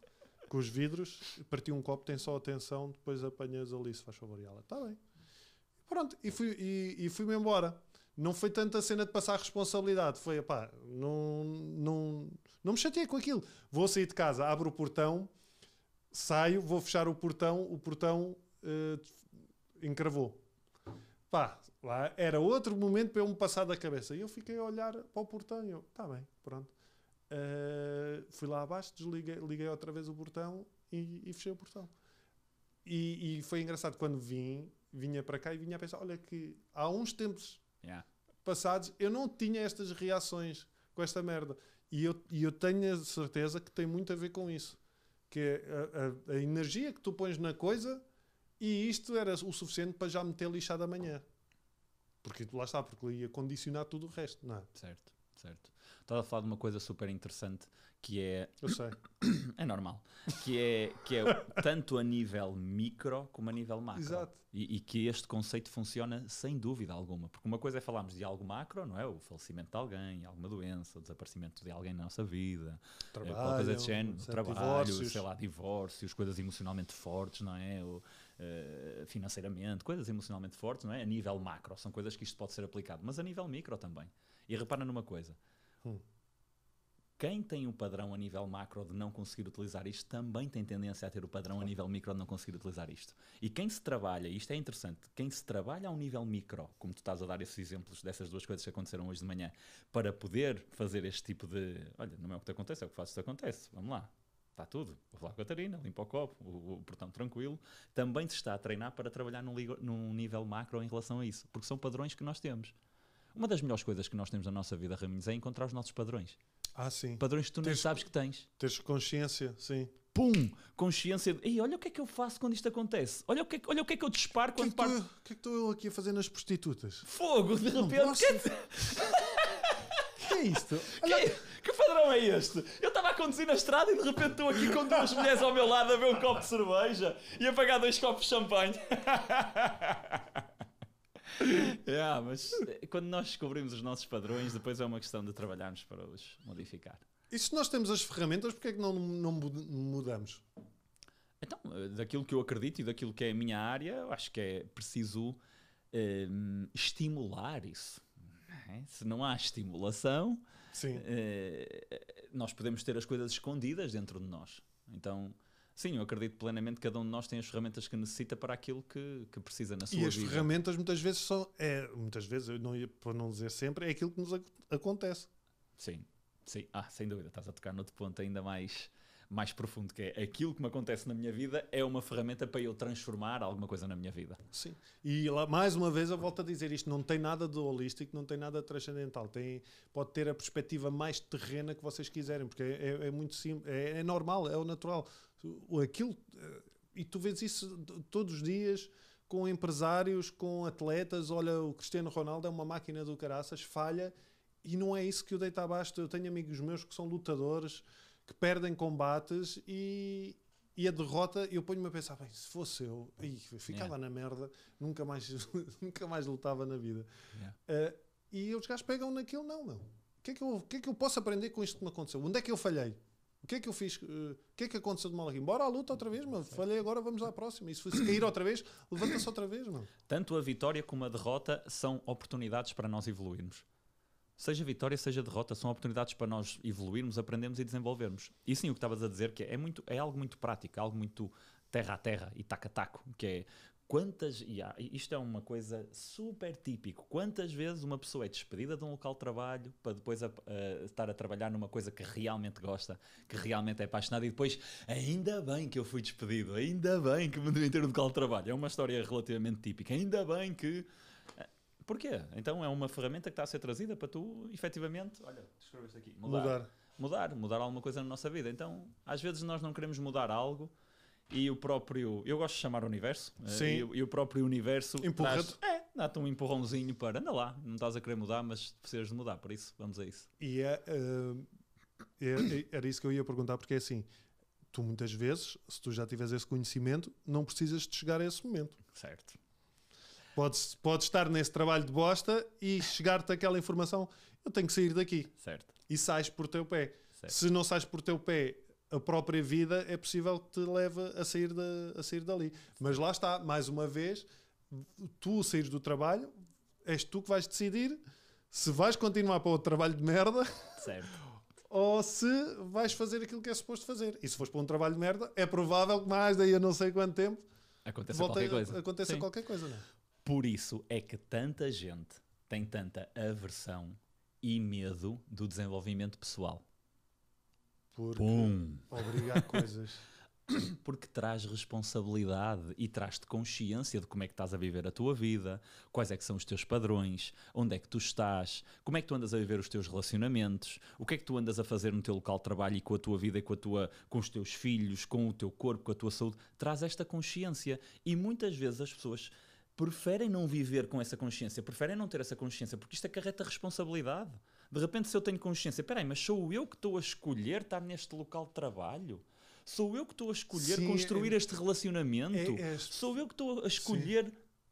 com os vidros, parti um copo, tem só atenção, depois apanhas ali se faz favor. E ela, está bem. Pronto, e fui-me e, e fui embora não foi tanto a cena de passar a responsabilidade, foi, pá, não, não, não me chateei com aquilo. Vou sair de casa, abro o portão, saio, vou fechar o portão, o portão uh, encravou. Pá, lá era outro momento para eu me passar da cabeça. E eu fiquei a olhar para o portão e eu, tá bem, pronto. Uh, fui lá abaixo, desliguei, liguei outra vez o portão e, e fechei o portão. E, e foi engraçado, quando vim, vinha para cá e vinha a pensar, olha que há uns tempos Yeah. Passados, eu não tinha estas reações com esta merda. E eu, e eu tenho a certeza que tem muito a ver com isso. Que é a, a, a energia que tu pões na coisa e isto era o suficiente para já meter lixado amanhã. Porque lá está, porque ia condicionar tudo o resto, não é? Certo, certo estás a falar de uma coisa super interessante que é. Eu sei. É normal. Que é, que é tanto a nível micro como a nível macro. Exato. E, e, que este conceito funciona sem dúvida alguma. Porque uma coisa é falarmos de algo macro, não é? O falecimento de alguém, alguma doença, o desaparecimento de alguém na nossa vida, eh, trabalho, é, coisa de género, trabalho, divórcios. sei lá, divórcios, coisas emocionalmente fortes, não é? o eh, financeiramente, coisas emocionalmente fortes, não é? A nível macro, são coisas que isto pode ser aplicado, mas a nível micro também. E repara numa coisa: Hum. Quem tem um padrão a nível macro de não conseguir utilizar isto também tem tendência a ter o padrão a nível micro de não conseguir utilizar isto. E quem se trabalha, isto é interessante, quem se trabalha a um nível micro, como tu estás a dar esses exemplos dessas duas coisas que aconteceram hoje de manhã, para poder fazer este tipo de. Olha, não é o que te acontece, é o que faço, te acontece, vamos lá, está tudo. Vou falar com a Catarina, limpa o copo, o, o portão tranquilo. Também se está a treinar para trabalhar num, num nível macro em relação a isso, porque são padrões que nós temos. Uma das melhores coisas que nós temos na nossa vida, Raminhos, é encontrar os nossos padrões. Ah, sim. Padrões que tu nem Tens- sabes que tens. Teres consciência, sim. Pum! Consciência. de, Ei, olha o que é que eu faço quando isto acontece. Olha o que é que, olha o que, é que eu disparo O que é quando que parto. o que é que estou é eu aqui a fazer nas prostitutas? Fogo, de repente. O que, é... que é isto? Que, que padrão é este? Eu estava a conduzir na estrada e de repente estou aqui com duas mulheres ao meu lado a ver um copo de cerveja e a pagar dois copos de champanhe. yeah, mas eh, quando nós descobrimos os nossos padrões, depois é uma questão de trabalharmos para os modificar. E se nós temos as ferramentas, porque é que não, não mudamos? Então, eh, daquilo que eu acredito e daquilo que é a minha área, eu acho que é preciso um, ehm, estimular isso. É? Se não há estimulação, eh, nós podemos ter as coisas escondidas dentro de nós. Então, Sim, eu acredito plenamente que cada um de nós tem as ferramentas que necessita para aquilo que, que precisa na sua vida. E as vida. ferramentas muitas vezes são, é, muitas vezes, eu não ia, para não dizer sempre, é aquilo que nos ac acontece. Sim, sim, ah, sem dúvida, estás a tocar noutro ponto ainda mais, mais profundo, que é aquilo que me acontece na minha vida é uma ferramenta para eu transformar alguma coisa na minha vida. Sim, e lá, mais uma vez eu volto a dizer isto, não tem nada de holístico, não tem nada de transcendental, tem, pode ter a perspectiva mais terrena que vocês quiserem, porque é, é, é muito simples, é, é normal, é o natural Aquilo, eh, e tu vês isso todos os dias com empresários, com atletas. Olha, o Cristiano Ronaldo é uma máquina do caraças, falha, e não é isso que o deita abaixo. Eu tenho amigos meus que são lutadores, que perdem combates e, e a derrota, eu ponho-me a pensar, bem, se fosse eu, aí, ficava yeah. na merda, nunca mais, nunca mais lutava na vida. Yeah. Uh, e os gajos pegam naquilo, não, meu. O que, é que, eu, que é que eu posso aprender com isto que me aconteceu? Onde é que eu falhei? que é que eu fiz? O eh, que é que aconteceu de mal aqui? Bora à luta outra vez, mano. Falhei agora, vamos à próxima. E se cair outra vez, levanta-se outra vez, mano. Tanto a vitória como a derrota são oportunidades para nós evoluirmos. Seja vitória, seja derrota, são oportunidades para nós evoluirmos, aprendermos e desenvolvermos. E sim, o que estavas a dizer, que é, muito, é algo muito prático, algo muito terra a terra e taco a taco, que é quantas. E isto é uma coisa super típico. Quantas vezes uma pessoa é despedida de um local de trabalho para depois a, a, estar a trabalhar numa coisa que realmente gosta, que realmente é apaixonada e depois ainda bem que eu fui despedido, ainda bem que me deu ter um local de trabalho. É uma história relativamente típica. Ainda bem que. Eh, porquê? Então é uma ferramenta que está a ser trazida para tu, efetivamente, olha, escreveste aqui, mudar, mudar. Mudar, mudar alguma coisa na nossa vida. Então, às vezes nós não queremos mudar algo, e o próprio. Eu gosto de chamar o universo. Eh, Sim. E, e o próprio universo. Empurra-te. É, dá-te um empurrãozinho para. Anda lá, não estás a querer mudar, mas precisas de mudar, por isso, vamos a isso. E é, uh, é, era isso que eu ia perguntar, porque é assim. Tu muitas vezes, se tu já tiveres esse conhecimento, não precisas de chegar a esse momento. Certo. Podes, podes estar nesse trabalho de bosta e chegar-te aquela informação. Eu tenho que sair daqui. Certo. E sais por teu pé. Certo. Se não sais por teu pé, a própria vida é possível que te leve a sair, de, a sair dali. Mas lá está, mais uma vez, tu saíres do trabalho, és tu que vais decidir se vais continuar para o trabalho de merda. Certo. ou se vais fazer aquilo que é suposto fazer. E se fores para um trabalho de merda, é provável que mais daí a não sei quanto tempo aconteça qualquer coisa. Aconteça Sim. qualquer coisa, não é? Por isso é que tanta gente tem tanta aversão e medo do desenvolvimento pessoal porque Pum. obriga a coisas. porque traz responsabilidade e traz-te consciência de como é que estás a viver a tua vida, quais é que são os teus padrões, onde é que tu estás, como é que tu andas a viver os teus relacionamentos, o que é que tu andas a fazer no teu local de trabalho e com a tua vida e com, a tua, com os teus filhos, com o teu corpo, com a tua saúde, traz esta consciência e muitas vezes as pessoas preferem não viver com essa consciência, preferem não ter essa consciência porque isto acarreta responsabilidade. De repente, se eu tenho consciência, peraí, mas sou eu que estou a escolher estar neste local de trabalho? Sou eu que estou a escolher Sim, construir é, este relacionamento? É, é, sou eu que estou a escolher.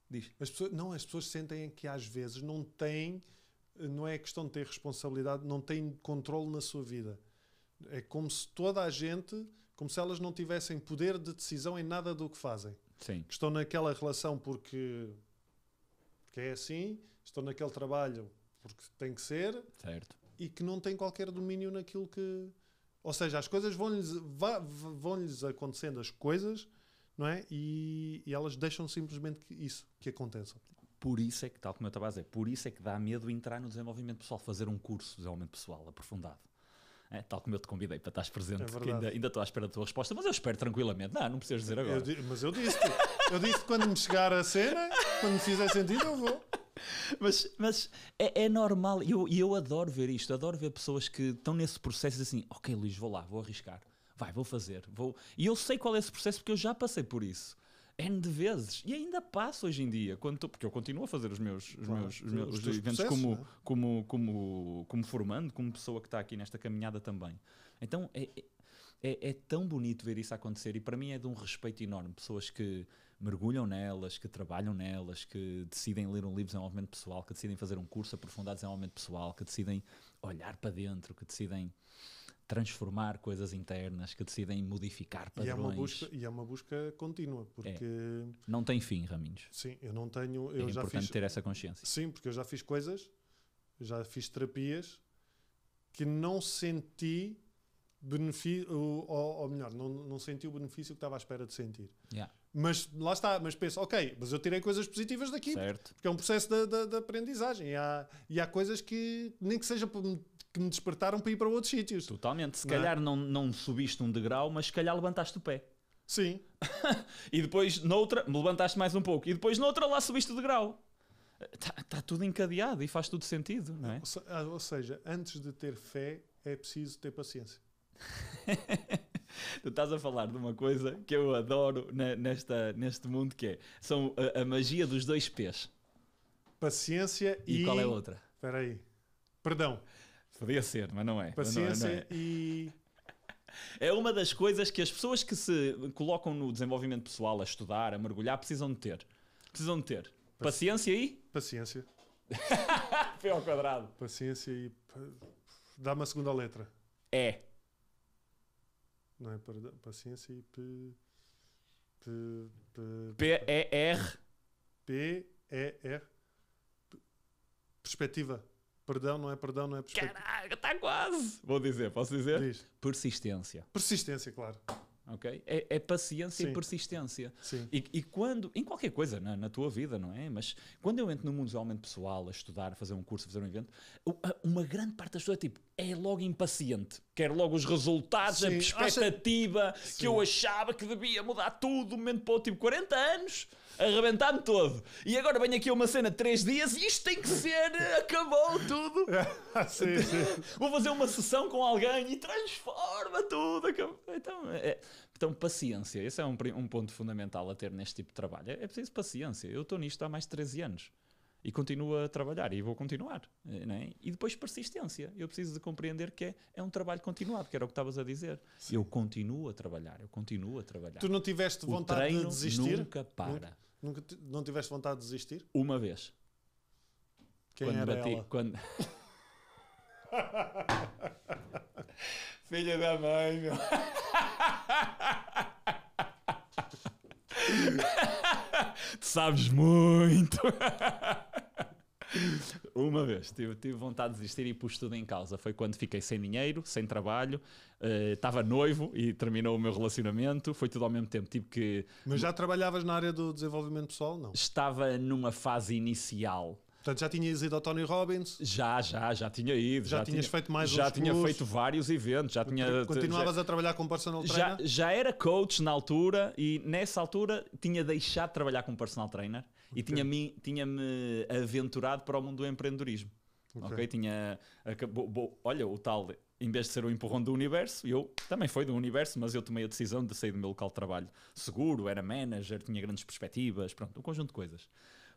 Diz. As pessoas, não, as pessoas sentem que às vezes não têm, eh, não é questão de ter responsabilidade, não têm controle na sua vida. É como se toda a gente, como se elas não tivessem poder de decisão em nada do que fazem. Sim. Que estão naquela relação porque, porque é assim, estão naquele trabalho porque tem que ser certo. e que não tem qualquer domínio naquilo que. Ou seja, as coisas vão-lhes vão -lhes acontecendo as coisas, não é? E, e elas deixam simplesmente que isso que aconteça. Por isso é que, tal como eu estava a dizer, por isso é que dá medo entrar no desenvolvimento pessoal, fazer um curso de desenvolvimento pessoal aprofundado. É, tal como eu te convidei para estar presente, é que ainda, ainda estou à espera da tua resposta, mas eu espero tranquilamente. Não, não precisas dizer agora. Eu, mas eu disse, eu disse quando me chegar a cena, quando me fizer sentido, eu vou. mas, mas é, é normal, e eu, eu adoro ver isto, adoro ver pessoas que estão nesse processo assim, ok Luís, vou lá, vou arriscar, vai, vou fazer, vou. E eu sei qual é esse processo porque eu já passei por isso. N de vezes. E ainda passo hoje em dia, quando tô, porque eu continuo a fazer os meus, os claro, meus, os meus os eventos como, né? como, como, como formando, como pessoa que está aqui nesta caminhada também. Então é, é, é tão bonito ver isso acontecer e para mim é de um respeito enorme. Pessoas que mergulham nelas, que trabalham nelas, que decidem ler um livro de desenvolvimento pessoal, que decidem fazer um curso aprofundado de desenvolvimento pessoal, que decidem olhar para dentro, que decidem transformar coisas internas, que decidem modificar padrões. E é uma busca, e é uma busca contínua, porque... É. Não tem fim, Raminhos. Sim, eu não tenho... Eu é já importante fiz, ter essa consciência. Sim, porque eu já fiz coisas, já fiz terapias, que não senti benefício, ou, ou melhor, não, não senti o benefício que estava à espera de sentir. Yeah. Mas lá está, mas penso, ok, mas eu tirei coisas positivas daqui, certo. porque é um processo de, de, de aprendizagem e há, e há coisas que nem que seja que me despertaram para ir para outros sítios. Totalmente. Se não é? calhar não, não subiste um degrau, mas se calhar levantaste o pé. Sim. e depois noutra, me levantaste mais um pouco. E depois noutra lá subiste o degrau. Está tá tudo encadeado e faz tudo sentido, não é? Ou, ah, ou seja, antes de ter fé é preciso ter paciência. tu estás a falar de uma coisa que eu adoro na, nesta, neste mundo que é são a, a, magia dos dois P's. Paciência e. E qual é a outra? Espera aí. Perdão. Podia ser, mas não é. Paciência não, não é. é. e. É uma das coisas que as pessoas que se colocam no desenvolvimento pessoal, a estudar, a mergulhar, precisam de ter. Precisam de ter. Paciência, e. Paciência. Foi ao quadrado. Paciência e. Dá-me a segunda letra. É não é? Para, para e P. P. P. P-E-R. P-E-R. Perspectiva. Perdão, não é perdão, não é perspectiva. Caraca, está quase! Vou dizer, posso dizer? Diz. Persistência. Persistência, claro. Ok? É, é paciência Sim. e persistência. Sim. E, e, quando, em qualquer coisa, na, na, tua vida, não é? Mas quando eu entro no mundo desenvolvimento pessoal, a estudar, a fazer um curso, a fazer um evento, uma grande parte das pessoas é tipo, é logo impaciente. Quero logo os resultados, Sim, a expectativa acha... que eu achava que devia mudar tudo de um momento para outro, tipo 40 anos, arrebentar-me todo. E agora venho aqui a uma cena de 3 dias e isto tem que ser, eh, acabou tudo. sim, Vou fazer uma sessão com alguém e transforma tudo. Então, é, então, paciência. Esse é um, um ponto fundamental a ter neste tipo de trabalho. É, é preciso paciência. Eu estou nisto há mais de 13 anos e continuo a trabalhar e vou continuar. Né? E depois persistência. Eu preciso de compreender que é, é um trabalho continuado, que era o que estavas a dizer. Sim. Eu continuo a trabalhar, eu continuo a trabalhar. Tu não tiveste vontade de desistir? Nunca para. Nunca, nunca, não tiveste vontade de desistir? Uma vez. Quem quando era bati, ela? Quando... Filha da mãe, meu. tu sabes muito. Uma vez, tive, tive, vontade de desistir e pus tudo em causa. Foi quando fiquei sem dinheiro, sem trabalho, eh, estava uh, noivo e terminou o meu relacionamento. Foi tudo ao mesmo tempo. Tive que. Mas já trabalhavas na área do desenvolvimento pessoal? Não? Estava numa fase inicial Portanto, já tinhas ido ao Tony Robbins? Já, já, já tinha ido. Já, já tinhas tinha, feito mais Já tinha cursos, feito vários eventos. Já tinha, continuavas já, a trabalhar com personal trainer? Já, já era coach na altura e nessa altura tinha deixado de trabalhar com personal trainer okay. e tinha-me tinha -me aventurado para o mundo do empreendedorismo. Ok, okay? tinha. Acabou, bo, olha, o tal em vez de ser o empurrão do universo, eu também foi do universo, mas eu tomei a decisão de sair do meu local de trabalho seguro, era manager, tinha grandes perspectivas, pronto, um conjunto de coisas.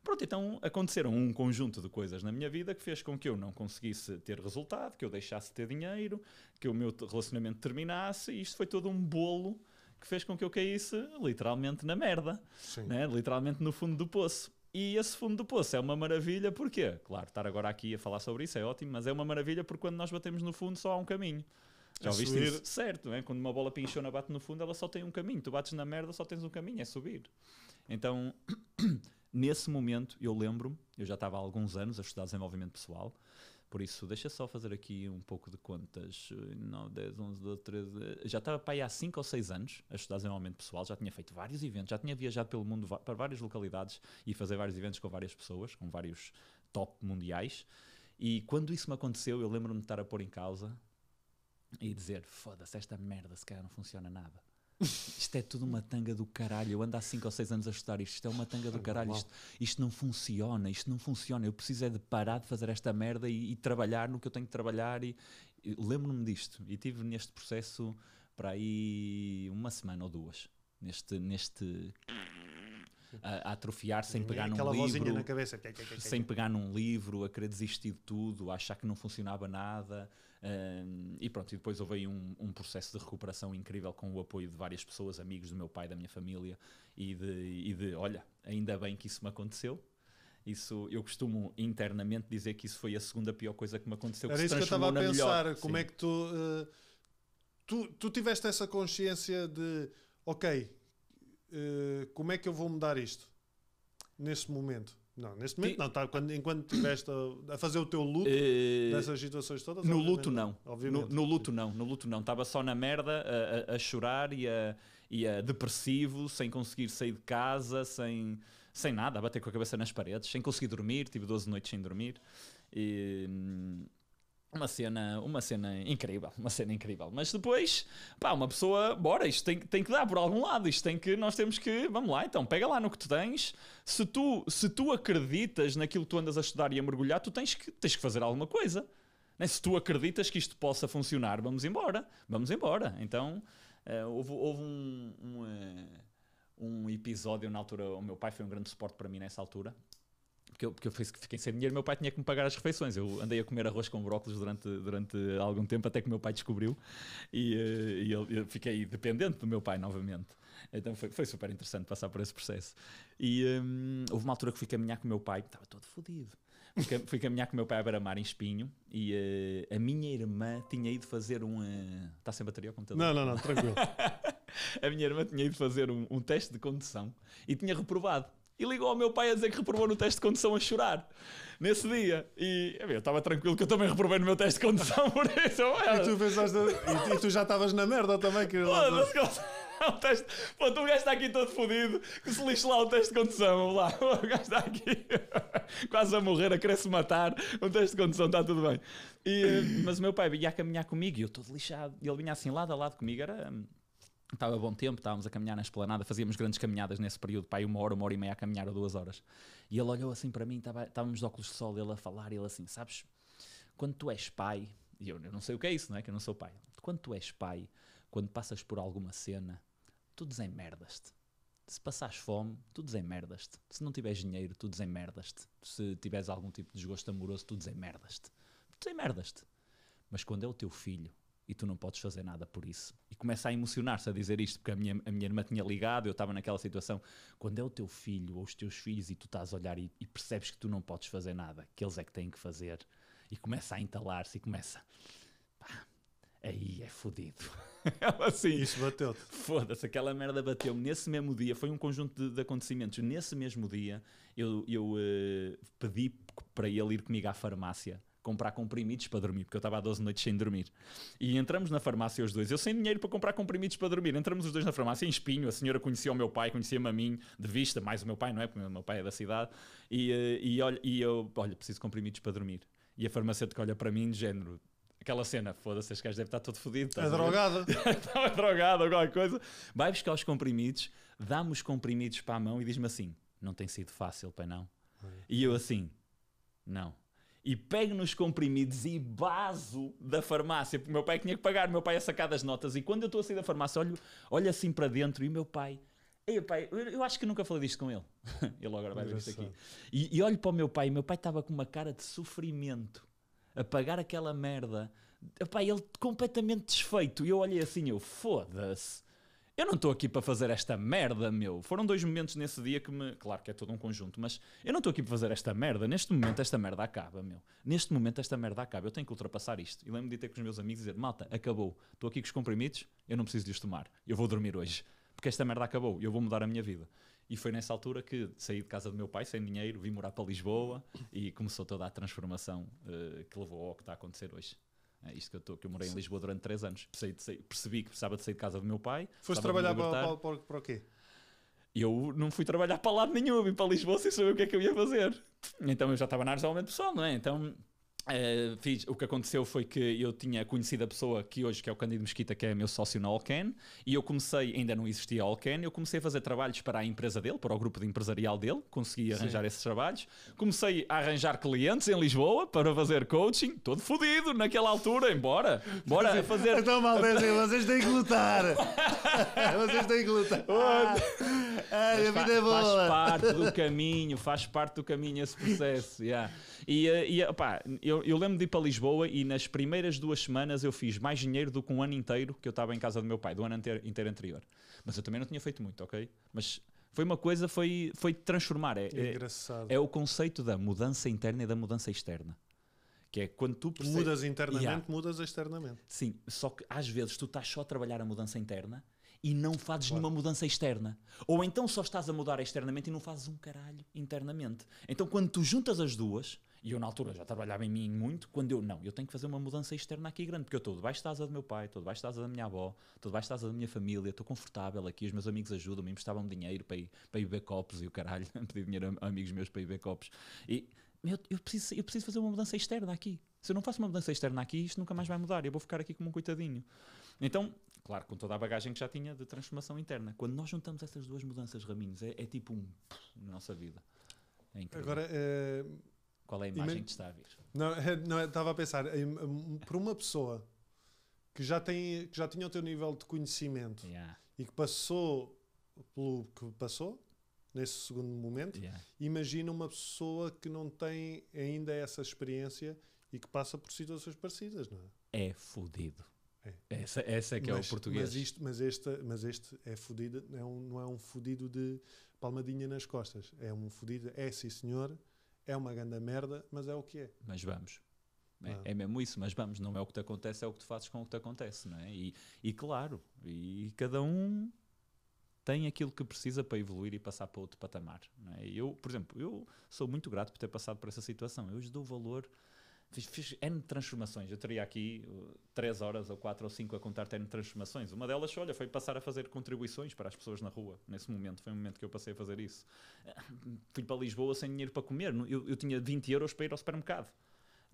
Pronto, então aconteceram um conjunto de coisas na minha vida que fez com que eu não conseguisse ter resultado, que eu deixasse de ter dinheiro, que o meu relacionamento terminasse, e isto foi todo um bolo que fez com que eu caísse literalmente na merda, né? literalmente no fundo do poço. E esse fundo do poço é uma maravilha, porque Claro, estar agora aqui a falar sobre isso é ótimo, mas é uma maravilha porque quando nós batemos no fundo só há um caminho. Já ouviste subir. isso? Certo, é? quando uma bola pinchona bate no fundo, ela só tem um caminho. Tu bates na merda, só tens um caminho, é subir. Então, Nesse momento, eu lembro-me, eu já estava há alguns anos a estudar desenvolvimento pessoal, por isso, deixa só fazer aqui um pouco de contas. 9, 10, 11, 12, 13. Já estava para aí há 5 ou 6 anos a estudar desenvolvimento pessoal, já tinha feito vários eventos, já tinha viajado pelo mundo para várias localidades e fazer vários eventos com várias pessoas, com vários top mundiais. E quando isso me aconteceu, eu lembro-me de estar a pôr em causa e dizer: foda-se, esta merda se calhar não funciona nada. Isto é tudo uma tanga do caralho. Eu ando há 5 ou 6 anos a estudar isto. Isto é uma tanga do caralho. Isto, isto, não funciona. Isto não funciona. Eu preciso é de parar de fazer esta merda e, e trabalhar no que eu tenho que trabalhar. E, e lembro-me disto. E tive neste processo para aí uma semana ou duas. Neste. neste a, a atrofiar sem pegar num aquela livro, na cabeça. sem pegar num livro, a querer desistir de tudo, a achar que não funcionava nada. Um, e pronto, e depois houve aí um, um, processo de recuperação incrível com o apoio de várias pessoas, amigos do meu pai, da minha família, e de, e de olha, ainda bem que isso me aconteceu, isso eu costumo internamente dizer que isso foi a segunda pior coisa que me aconteceu. Era isso que eu estava a pensar. Melhor. Como Sim. é que tu, uh, tu, tu tiveste essa consciência de ok, eh, como é que eu vou mudar isto neste momento? Não, neste momento e... não, tá, quando, enquanto estiveste a, a, fazer o teu luto e... Eh, nessas situações todas. No luto não. No, no, luto não, no luto não. Estava só na merda a, a, a chorar e a, e a depressivo, sem conseguir sair de casa, sem, sem nada, a bater com a cabeça nas paredes, sem conseguir dormir, tive 12 noites sem dormir. E, hum, uma cena, uma cena incrível, uma cena incrível. Mas depois, pá, uma pessoa, bora, isto tem, tem que dar por algum lado, isto tem que, nós temos que, vamos lá então, pega lá no que tu tens. Se tu, se tu acreditas naquilo que tu andas a estudar e a mergulhar, tu tens que, tens que fazer alguma coisa. Né? Se tu acreditas que isto possa funcionar, vamos embora, vamos embora. Então, uh, houve, houve um, um, uh, um episódio na altura, o meu pai foi um grande suporte para mim nessa altura, porque eu, porque eu fiquei sem dinheiro, meu pai tinha que me pagar as refeições. Eu andei a comer arroz com brócolis durante, durante algum tempo, até que meu pai descobriu, e, eh, e eu, eu, fiquei dependente do meu pai novamente. Então foi, foi super interessante passar por esse processo. E um, houve uma altura que fui caminhar com o meu pai, estava todo fodido. Fui, caminhar com o meu pai a beira-mar em Espinho, e uh, a minha irmã tinha ido fazer um. Uh, eh, está sem bateria o computador? Não, não, não, tranquilo. a minha irmã tinha ido fazer um, um teste de condução e tinha reprovado e ligou ao meu pai a dizer que reprovou no teste de condução a chorar nesse dia. E é eu estava tranquilo que eu também reprovei no meu teste de condução por isso. E tu, pensaste, e, e tu já estavas na merda também, querido. o teste. Pronto, o gajo está aqui todo fodido, que se lixe lá o teste de condução. Lá, o gajo está aqui quase a morrer, a querer se matar. O teste de condução está tudo bem. E, mas o meu pai vinha a caminhar comigo e eu todo lixado. E ele vinha assim lado a lado comigo, era hum, estava bom tempo, estávamos a caminhar na esplanada, fazíamos grandes caminhadas nesse período, pai, uma hora, uma hora e meia a caminhar ou duas horas. E ele olhou assim para mim, estava, estávamos de óculos de sol, ele a falar, ele assim, sabes, quando tu és pai, e eu, eu não sei o que é isso, não é? Que eu não sou pai. Quando tu és pai, quando passas por alguma cena, tu desenmerdas-te. Se passares fome, tu desenmerdas-te. Se não tiveres dinheiro, tu desenmerdas-te. Se tiveres algum tipo de desgosto amoroso, tu desenmerdas-te. Tu desenmerdas-te. Mas quando é o teu filho, e tu não podes fazer nada por isso. E começa a emocionar-se a dizer isto, porque a minha, a minha irmã tinha ligado, eu estava naquela situação. Quando é o teu filho ou os teus filhos e tu estás a olhar e, e percebes que tu não podes fazer nada, que eles é que têm que fazer, e começa a entalar-se e começa. Pá, aí é fodido. Ela assim. Isso bateu Foda-se, aquela merda bateu-me nesse mesmo dia. Foi um conjunto de, de acontecimentos. Nesse mesmo dia, eu, eu uh, pedi para ele ir comigo à farmácia comprar comprimidos para dormir, porque eu estava há 12 noites sem dormir. E entramos na farmácia os dois, eu sem dinheiro para comprar comprimidos para dormir. Entramos os dois na farmácia em espinho, a senhora conhecia o meu pai, conhecia-me a mim de vista, mais o meu pai, não é? Porque o meu pai é da cidade. E, eh, e, olha, e eu, olha, preciso de comprimidos para dormir. E a farmacêutica olha para mim, de género, aquela cena, foda-se, este gajo deve estar todo fodido. Tá é drogado. Estava drogado alguma coisa. Vai buscar os comprimidos, dá-me os comprimidos para a mão e diz-me assim: não tem sido fácil, pai, não? É. E eu assim, não e pego nos comprimidos e baso da farmácia, porque o meu pai tinha que pagar, o meu pai ia sacar das notas. E quando eu estou a assim sair da farmácia, olho, olho assim para dentro e o meu pai. Ei, pai, eu, eu, acho que nunca falei disto com ele. ele agora vai ver isto aqui. E, e olho para o meu pai, e meu pai estava com uma cara de sofrimento a pagar aquela merda. Epá, ele completamente desfeito. E eu olhei assim, eu foda-se eu não estou aqui para fazer esta merda, meu. Foram dois momentos nesse dia que me. Claro que é todo um conjunto, mas eu não estou aqui para fazer esta merda. Neste momento, esta merda acaba, meu. Neste momento, esta merda acaba. Eu tenho que ultrapassar isto. E lembro me de ter com os meus amigos e dizer: malta, acabou. Estou aqui com os comprimidos, eu não preciso de os tomar. Eu vou dormir hoje. Porque esta merda acabou. Eu vou mudar a minha vida. E foi nessa altura que saí de casa do meu pai sem dinheiro, vim morar para Lisboa e começou toda a transformação uh, que levou ao que está a acontecer hoje. É isto que eu, tô, que eu morei em Lisboa durante 3 anos. percebi que precisava de sair de casa do meu pai. Foste trabalhar para, para, para, o quê? Eu não fui trabalhar para lado nenhum, vim para Lisboa sem saber o que é que eu ia fazer. Então eu já estava na área de pessoal, não é? Então Uh, fiz, o que aconteceu foi que eu tinha conhecido a pessoa que hoje que é o Candido Mesquita, que é meu sócio na Allcan, e eu comecei, ainda não existia Allcan, eu comecei a fazer trabalhos para a empresa dele, para o grupo de empresarial dele, consegui arranjar Sim. esses trabalhos. Comecei a arranjar clientes em Lisboa para fazer coaching, todo fodido naquela altura, embora, bora fazer... Então, Maldésio, assim, vocês têm que lutar! vocês têm que lutar! Ah. Ai, ah, a vida é boa. Faz parte do caminho, faz parte do caminho esse processo. Yeah. E, eh, e eh, opá, eu, eu lembro de ir para Lisboa e nas primeiras duas semanas eu fiz mais dinheiro do que um ano inteiro que eu estava em casa do meu pai, do ano inteiro, inteiro anterior. Mas eu também não tinha feito muito, ok? Mas foi uma coisa, foi, foi transformar. É, é, é, é o conceito da mudança interna e da mudança externa. Que é quando tu percebes, mudas internamente, yeah. mudas externamente. Sim, só que às vezes tu estás só a trabalhar a mudança interna e não fazes claro. nenhuma mudança externa. Ou então só estás a mudar externamente e não fazes um caralho internamente. Então quando tu juntas as duas, e eu na altura já trabalhava em mim muito, quando eu, não, eu tenho que fazer uma mudança externa aqui grande, porque eu estou debaixo estás asa do meu pai, estou debaixo da asa da minha avó, estou debaixo da asa da minha família, estou confortável aqui, os meus amigos ajudam-me, emprestavam dinheiro para ir, para ir beber copos e o caralho, pedi dinheiro a, amigos meus para ir beber copos. E eu, eu, preciso, eu preciso fazer uma mudança externa aqui. Se eu não faço uma mudança externa aqui, isto nunca mais vai mudar, eu vou ficar aqui como um coitadinho. Então, Claro, com toda a bagagem que já tinha de transformação interna. Quando nós juntamos essas duas mudanças, Raminhos, é, é tipo um na nossa vida. É incrível. Agora, é... qual é a imagem Ima... que está a vir? Não, eh, não estava a pensar, eh, Por uma pessoa que já, tem, que já tinha o teu nível de conhecimento yeah. e que passou pelo que passou, nesse segundo momento, yeah. imagina uma pessoa que não tem ainda essa experiência e que passa por situações parecidas, não é? É fodido. É. Essa, essa é que mas, é o português. Mas, isto, mas, esta, mas este é fudido, é um, não é um fudido de palmadinha nas costas. É um fudido, é sim senhor, é uma grande merda, mas é o que é. Mas vamos. É, ah. é, mesmo isso, mas vamos, não é o que te acontece, é o que tu fazes com o que te acontece, não é? E, e claro, e cada um tem aquilo que precisa para evoluir e passar para outro patamar, não é? Eu, por exemplo, eu sou muito grato por ter passado por essa situação. Eu hoje dou valor Fiz, fiz N transformações. Eu teria aqui 3 uh, horas ou 4 ou 5 a contar N transformações. Uma delas, olha, foi passar a fazer contribuições para as pessoas na rua. Nesse momento, foi o momento que eu passei a fazer isso. Eh, fui para Lisboa sem dinheiro para comer. Eu, eu tinha 20 euros para ir ao supermercado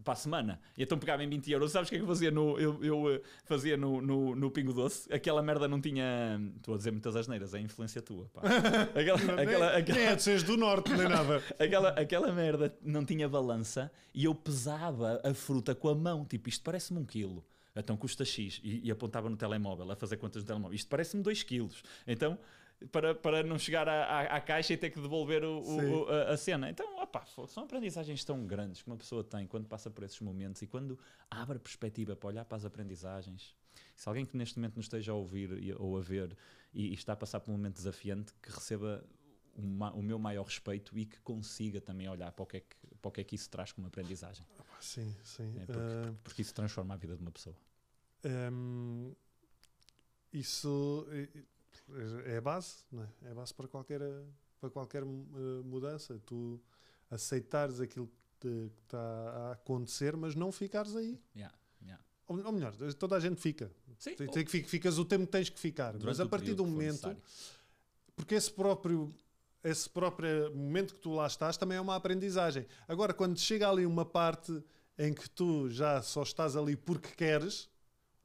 para a semana. E então pegava em 20 euros. Sabes o que é que eu fazia no, eu, eu eh, fazia no, no, no, Pingo Doce? Aquela merda não tinha. Estou a dizer muitas asneiras, é influência tua. Pá. Aquela, aquela, nem, aquela, nem é de seres do norte, nem nada. aquela, aquela merda não tinha balança e eu pesava a fruta com a mão. Tipo, isto parece-me um quilo então custa X, e, e, apontava no telemóvel a fazer contas no telemóvel, isto parece-me 2 quilos, então para, para não chegar à, à, à caixa e ter que devolver o, o, a, a, cena. Então, opa, são aprendizagens tão grandes que uma pessoa tem quando passa por esses momentos e quando abre perspectiva para olhar para as aprendizagens. Se alguém que neste momento nos esteja a ouvir ou a ver e, e está a passar por um momento desafiante, que receba uma, o meu maior respeito e que consiga também olhar para o que é que, para o que, é que isso traz como aprendizagem. Sim, sim. É, porque, uh, porque, isso transforma a vida de uma pessoa. Um, ehm, isso é a é base, é? a é base para qualquer, eh, para qualquer eh, mudança. Tu aceitares aquilo que está a acontecer, mas não ficares aí. Yeah, yeah. Ou, ou, melhor, toda a gente fica. Sim, tem, tem que, ficas o tempo que tens que ficar. Durante mas a partir do momento. Necessário. Porque esse próprio esse próprio momento que tu lá estás também é uma aprendizagem. Agora, quando chega ali uma parte em que tu já só estás ali porque queres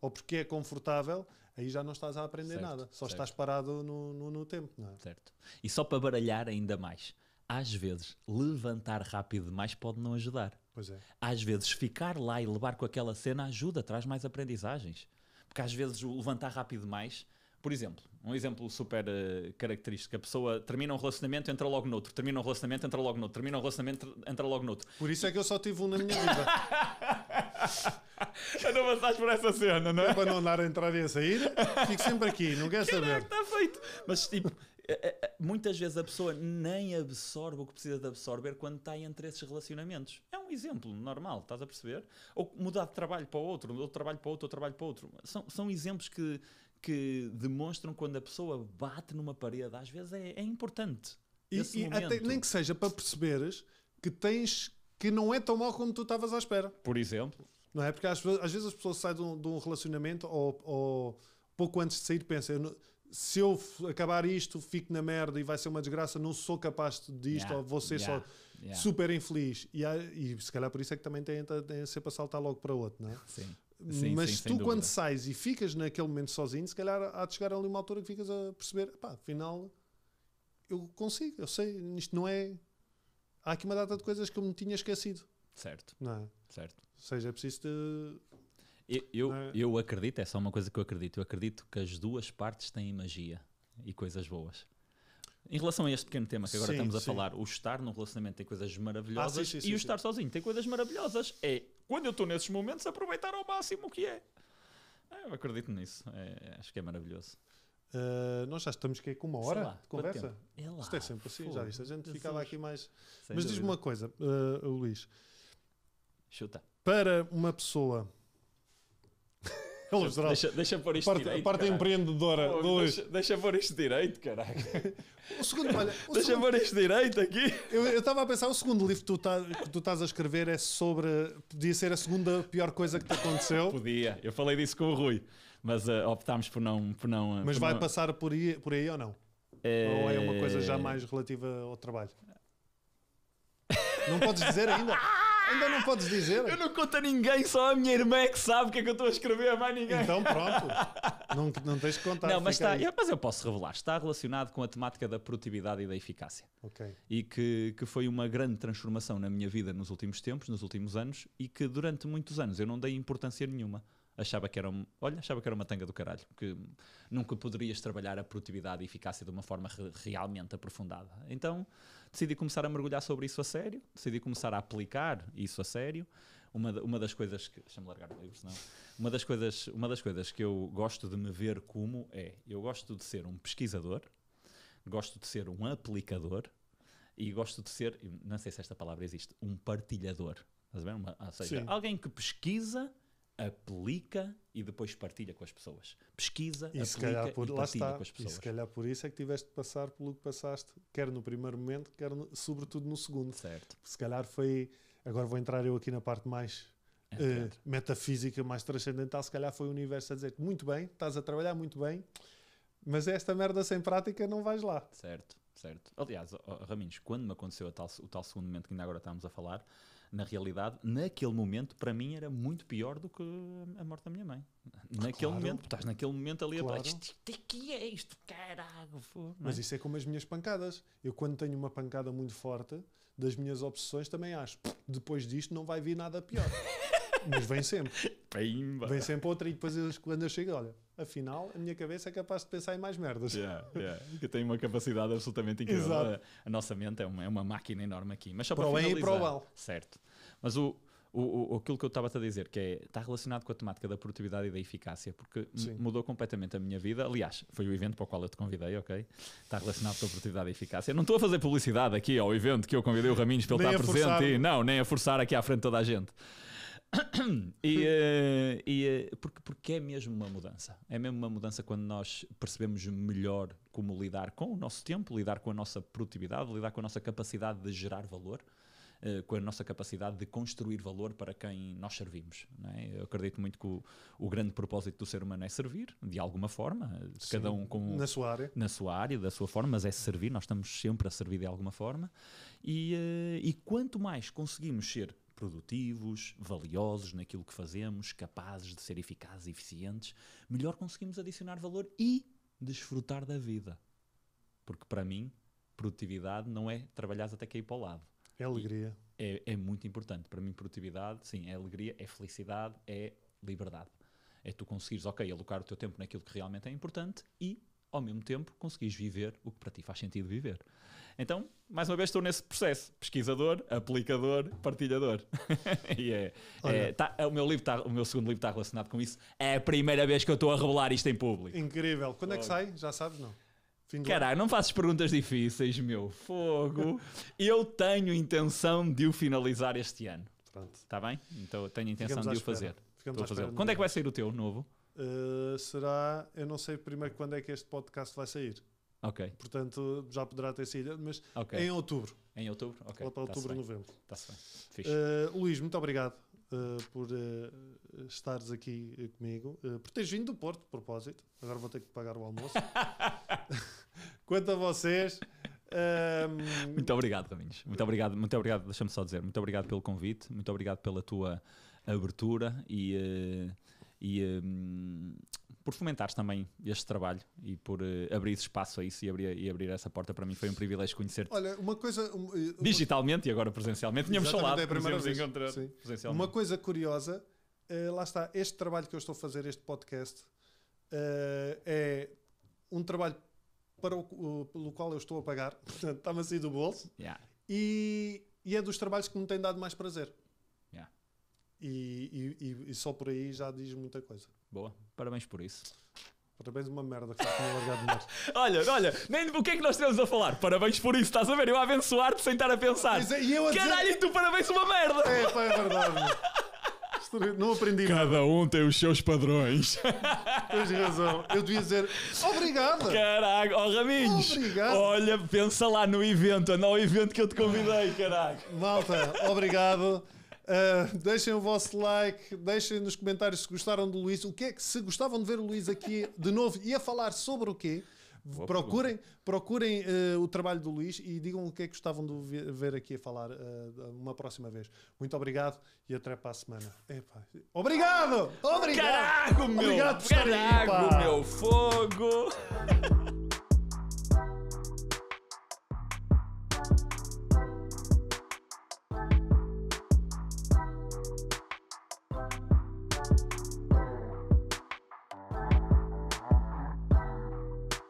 ou porque é confortável, aí já não estás a aprender certo, nada, só certo. estás parado no, no, no tempo, é? Certo. E só para baralhar ainda mais, às vezes levantar rápido demais pode não ajudar. Pois é. Às vezes ficar lá e levar com aquela cena ajuda, traz mais aprendizagens. Porque às vezes levantar rápido demais por exemplo, um exemplo super uh, característico: a pessoa termina um relacionamento, entra logo noutro, termina um relacionamento, entra logo noutro, termina um relacionamento, entra logo noutro. Por isso é que eu só tive um na minha vida. Eu não passaste por essa cena, não é? Para não andar a entrar e a sair, fico sempre aqui, não quer saber. Está feito. Mas tipo, é, é, é, muitas vezes a pessoa nem absorve o que precisa de absorver quando está entre esses relacionamentos. É um exemplo normal, estás a perceber? Ou mudar de trabalho para outro, outro trabalho para outro, outro trabalho para outro. São, são exemplos que, que demonstram quando a pessoa bate numa parede, às vezes é, é importante. E, e até, nem que seja para perceberes que tens que não é tão mau como tu estavas à espera. Por exemplo. Não é? Porque às, às vezes as pessoas saem de um, de um relacionamento ou, ou, pouco antes de sair pensam se eu acabar isto, fico na merda e vai ser uma desgraça, não sou capaz disto yeah, ou vou ser yeah, só yeah. super infeliz. E, e, se calhar por isso é que também tem, tem ser a saltar logo para outro, não é? Sim. Sim, mas sim, tu quando dúvida. sais e ficas naquele momento sozinho, se calhar há de chegar ali uma altura que ficas a perceber, pá, afinal eu consigo, eu sei, isto não é há aqui uma data de coisas que eu me tinha esquecido. Certo. Não é? Certo. Ou seja, é preciso de. Eu, eu, é? eu acredito, é só uma coisa que eu acredito. Eu acredito que as duas partes têm magia e coisas boas. Em relação a este pequeno tema que agora sim, estamos a sim. falar, o estar num relacionamento tem coisas maravilhosas ah, sim, e o estar sozinho tem coisas maravilhosas. É, quando eu estou nesses momentos, aproveitar ao máximo o que é. é eu acredito nisso. É, acho que é maravilhoso. Uh, nós já estamos aqui com uma hora lá, de conversa. É lá, Isto é sempre assim, já viste? A gente ficava aqui mais. Sem Mas diz-me uma coisa, uh, Luís. Chuta. Para uma pessoa. Deixa, deixa, deixa pôr isto parte, direito. A parte empreendedora. Pô, deixa, deixa pôr isto direito, caraca. O segundo, olha, o deixa segundo, pôr isto direito aqui. Eu estava a pensar, o segundo livro que tu, tá, que tu estás a escrever é sobre. Podia ser a segunda pior coisa que te aconteceu. Podia. Eu falei disso com o Rui mas uh, optámos por não. Por não eh, mas por vai não... passar por aí, por aí ou não? É... Ou é uma coisa já mais relativa ao trabalho? Não podes dizer ainda? Ainda não podes dizer? Eu não conto a ninguém, só a minha irmã é que sabe o que é que eu estou a escrever, a mais ninguém. Então pronto, não, não tens de contar. Não, mas, está, eu, mas eu posso revelar, está relacionado com a temática da produtividade e da eficácia. Ok. E que, que foi uma grande transformação na minha vida nos últimos tempos, nos últimos anos, e que durante muitos anos eu não dei importância nenhuma achava que era, um, olha, achava que era uma tanga do caralho, que nunca poderias trabalhar a produtividade e eficácia de uma forma re realmente aprofundada. Então, decidi começar a mergulhar sobre isso a sério, decidi começar a aplicar isso a sério. Uma, uma das coisas que. Deixa-me largar o livro, senão. Uma das, coisas, uma das coisas que eu gosto de me ver como é: eu gosto de ser um pesquisador, gosto de ser um aplicador e gosto de ser, não sei se esta palavra existe, um partilhador. Estás a ver? Uma, ou seja, Sim. alguém que pesquisa aplica e depois partilha com as pessoas. Pesquisa, e aplica por, e partilha está, com as pessoas. E se calhar por isso é que tiveste de passar pelo que passaste, quer no primeiro momento, quer no, sobretudo no segundo. Certo. Se calhar foi... Agora vou entrar eu aqui na parte mais uh, metafísica, mais transcendental. Se calhar foi o universo a dizer muito bem, estás a trabalhar muito bem, mas esta merda sem prática não vais lá. Certo, certo. Aliás, oh, Raminhos, quando me aconteceu tal, o tal segundo momento que ainda agora estamos a falar, na realidade, naquele momento, para mim era muito pior do que a morte da minha mãe. Naquele claro. momento, estás naquele momento ali claro. a que é isto, caralho. É? Mas isso é como as minhas pancadas. Eu, quando tenho uma pancada muito forte, das minhas obsessões também acho, depois disto não vai vir nada pior. Mas vem sempre. Pimba. Vem sempre outra e depois quando eu chego, olha, afinal a minha cabeça é capaz de pensar em mais merdas. Yeah, yeah. Eu tenho uma capacidade absolutamente incrível. Exato. É? A nossa mente é uma, é uma máquina enorme aqui. Mas só para, para e para o certo. Mas o, o, o, aquilo que eu estava-te a dizer, que é, está relacionado com a temática da produtividade e da eficácia, porque mudou completamente a minha vida. Aliás, foi o evento para o qual eu te convidei, ok? Está relacionado com a produtividade e a eficácia. não estou a fazer publicidade aqui ao evento que eu convidei o Raminhos para ele estar presente. E, não, nem a forçar aqui à frente toda a gente. e, eh, e, eh, porque, porque é mesmo uma mudança. É mesmo uma mudança quando nós percebemos melhor como lidar com o nosso tempo, lidar com a nossa produtividade, lidar com a nossa capacidade de gerar valor. Eh, com a nossa capacidade de construir valor para quem nós servimos. É? Eu acredito muito que o, o, grande propósito do ser humano é servir, de alguma forma, Sim, cada um com, na sua área, na sua área, da sua forma, mas é servir. Nós estamos sempre a servir de alguma forma. E, e quanto mais conseguimos ser produtivos, valiosos naquilo que fazemos, capazes de ser eficazes e eficientes, melhor conseguimos adicionar valor e desfrutar da vida. Porque para mim, produtividade não é trabalhar até cair para o lado. É alegria. É, é, muito importante. Para mim, produtividade, sim, é alegria, é felicidade, é liberdade. É tu conseguires, ok, alocar o teu tempo naquilo que realmente é importante e ao mesmo tempo conseguis viver o que para ti faz sentido viver. Então, mais uma vez, estou nesse processo: pesquisador, aplicador, partilhador. e é, é tá, é, o, meu livro tá, o meu segundo livro está relacionado com isso. É a primeira vez que eu estou a revelar isto em público. Incrível. Quando é que sai? Já sabes, não? Caralho, não faças perguntas difíceis, meu fogo. eu tenho intenção de o finalizar este ano. Pronto. Está bem? Então tenho intenção Ficamos de o fazer. Estou a fazer. Quando é que vai sair o teu novo? Eh, será. Eu não sei primeiro quando é que este podcast vai sair. Ok. Portanto, já poderá ter saído, mas okay. em outubro. Em outubro? Ok. Lá para tá outubro, novembro. Está-se bem. Fixe. Uh, Luís, muito obrigado uh, por uh, estares aqui comigo. por teres vindo do Porto, de propósito. Agora vou ter que pagar o almoço. Quanto a vocês. Um... Ehm, muito obrigado, Raminhos. Muito obrigado, muito obrigado. Deixa-me só dizer, muito obrigado pelo convite, muito obrigado pela tua abertura e e um, por fomentares também este trabalho e por uh, abrir espaço a isso e abrir, e abrir essa porta para mim foi um privilégio conhecer-te. Olha, uma coisa. Eh, uma... Digitalmente e agora presencialmente. Tínhamos falado, é a encontrar Sim. presencialmente. Uma coisa curiosa, uh, lá está, este trabalho que eu estou a fazer, este podcast, uh, é um trabalho para o, pelo qual eu estou a pagar, portanto, está-me a sair do bolso. Yeah. E, e é dos trabalhos que me tem dado mais prazer. E, e, e, só por aí já diz muita coisa. Boa, parabéns por isso. Parabéns, uma merda que tinha largado mais. olha, olha, nem o que é que nós temos a falar? Parabéns por isso, estás a ver? Eu a abençoar-te sem estar a pensar. É, e eu a Caralho, dizer... tu parabéns uma merda! É, pá, é verdade. Não aprendi Cada nada. um tem os seus padrões. Tens razão. Eu devia dizer obrigado. Caraca, ó oh, Raminhos. Obrigado. Olha, pensa lá no evento, não ao é evento que eu te convidei, caraca. Malta, obrigado. Uh, deixem o vosso like, deixem nos comentários se gostaram do Luís, o que é que se gostavam de ver o Luís aqui de novo e a falar sobre o quê? Boa procurem procurem uh, o trabalho do Luís e digam o que é que gostavam de ver aqui a falar uh, uma próxima vez. Muito obrigado e até para a semana. Obrigado! Obrigado! Caraca, meu! Obrigado por caraca, meu fogo!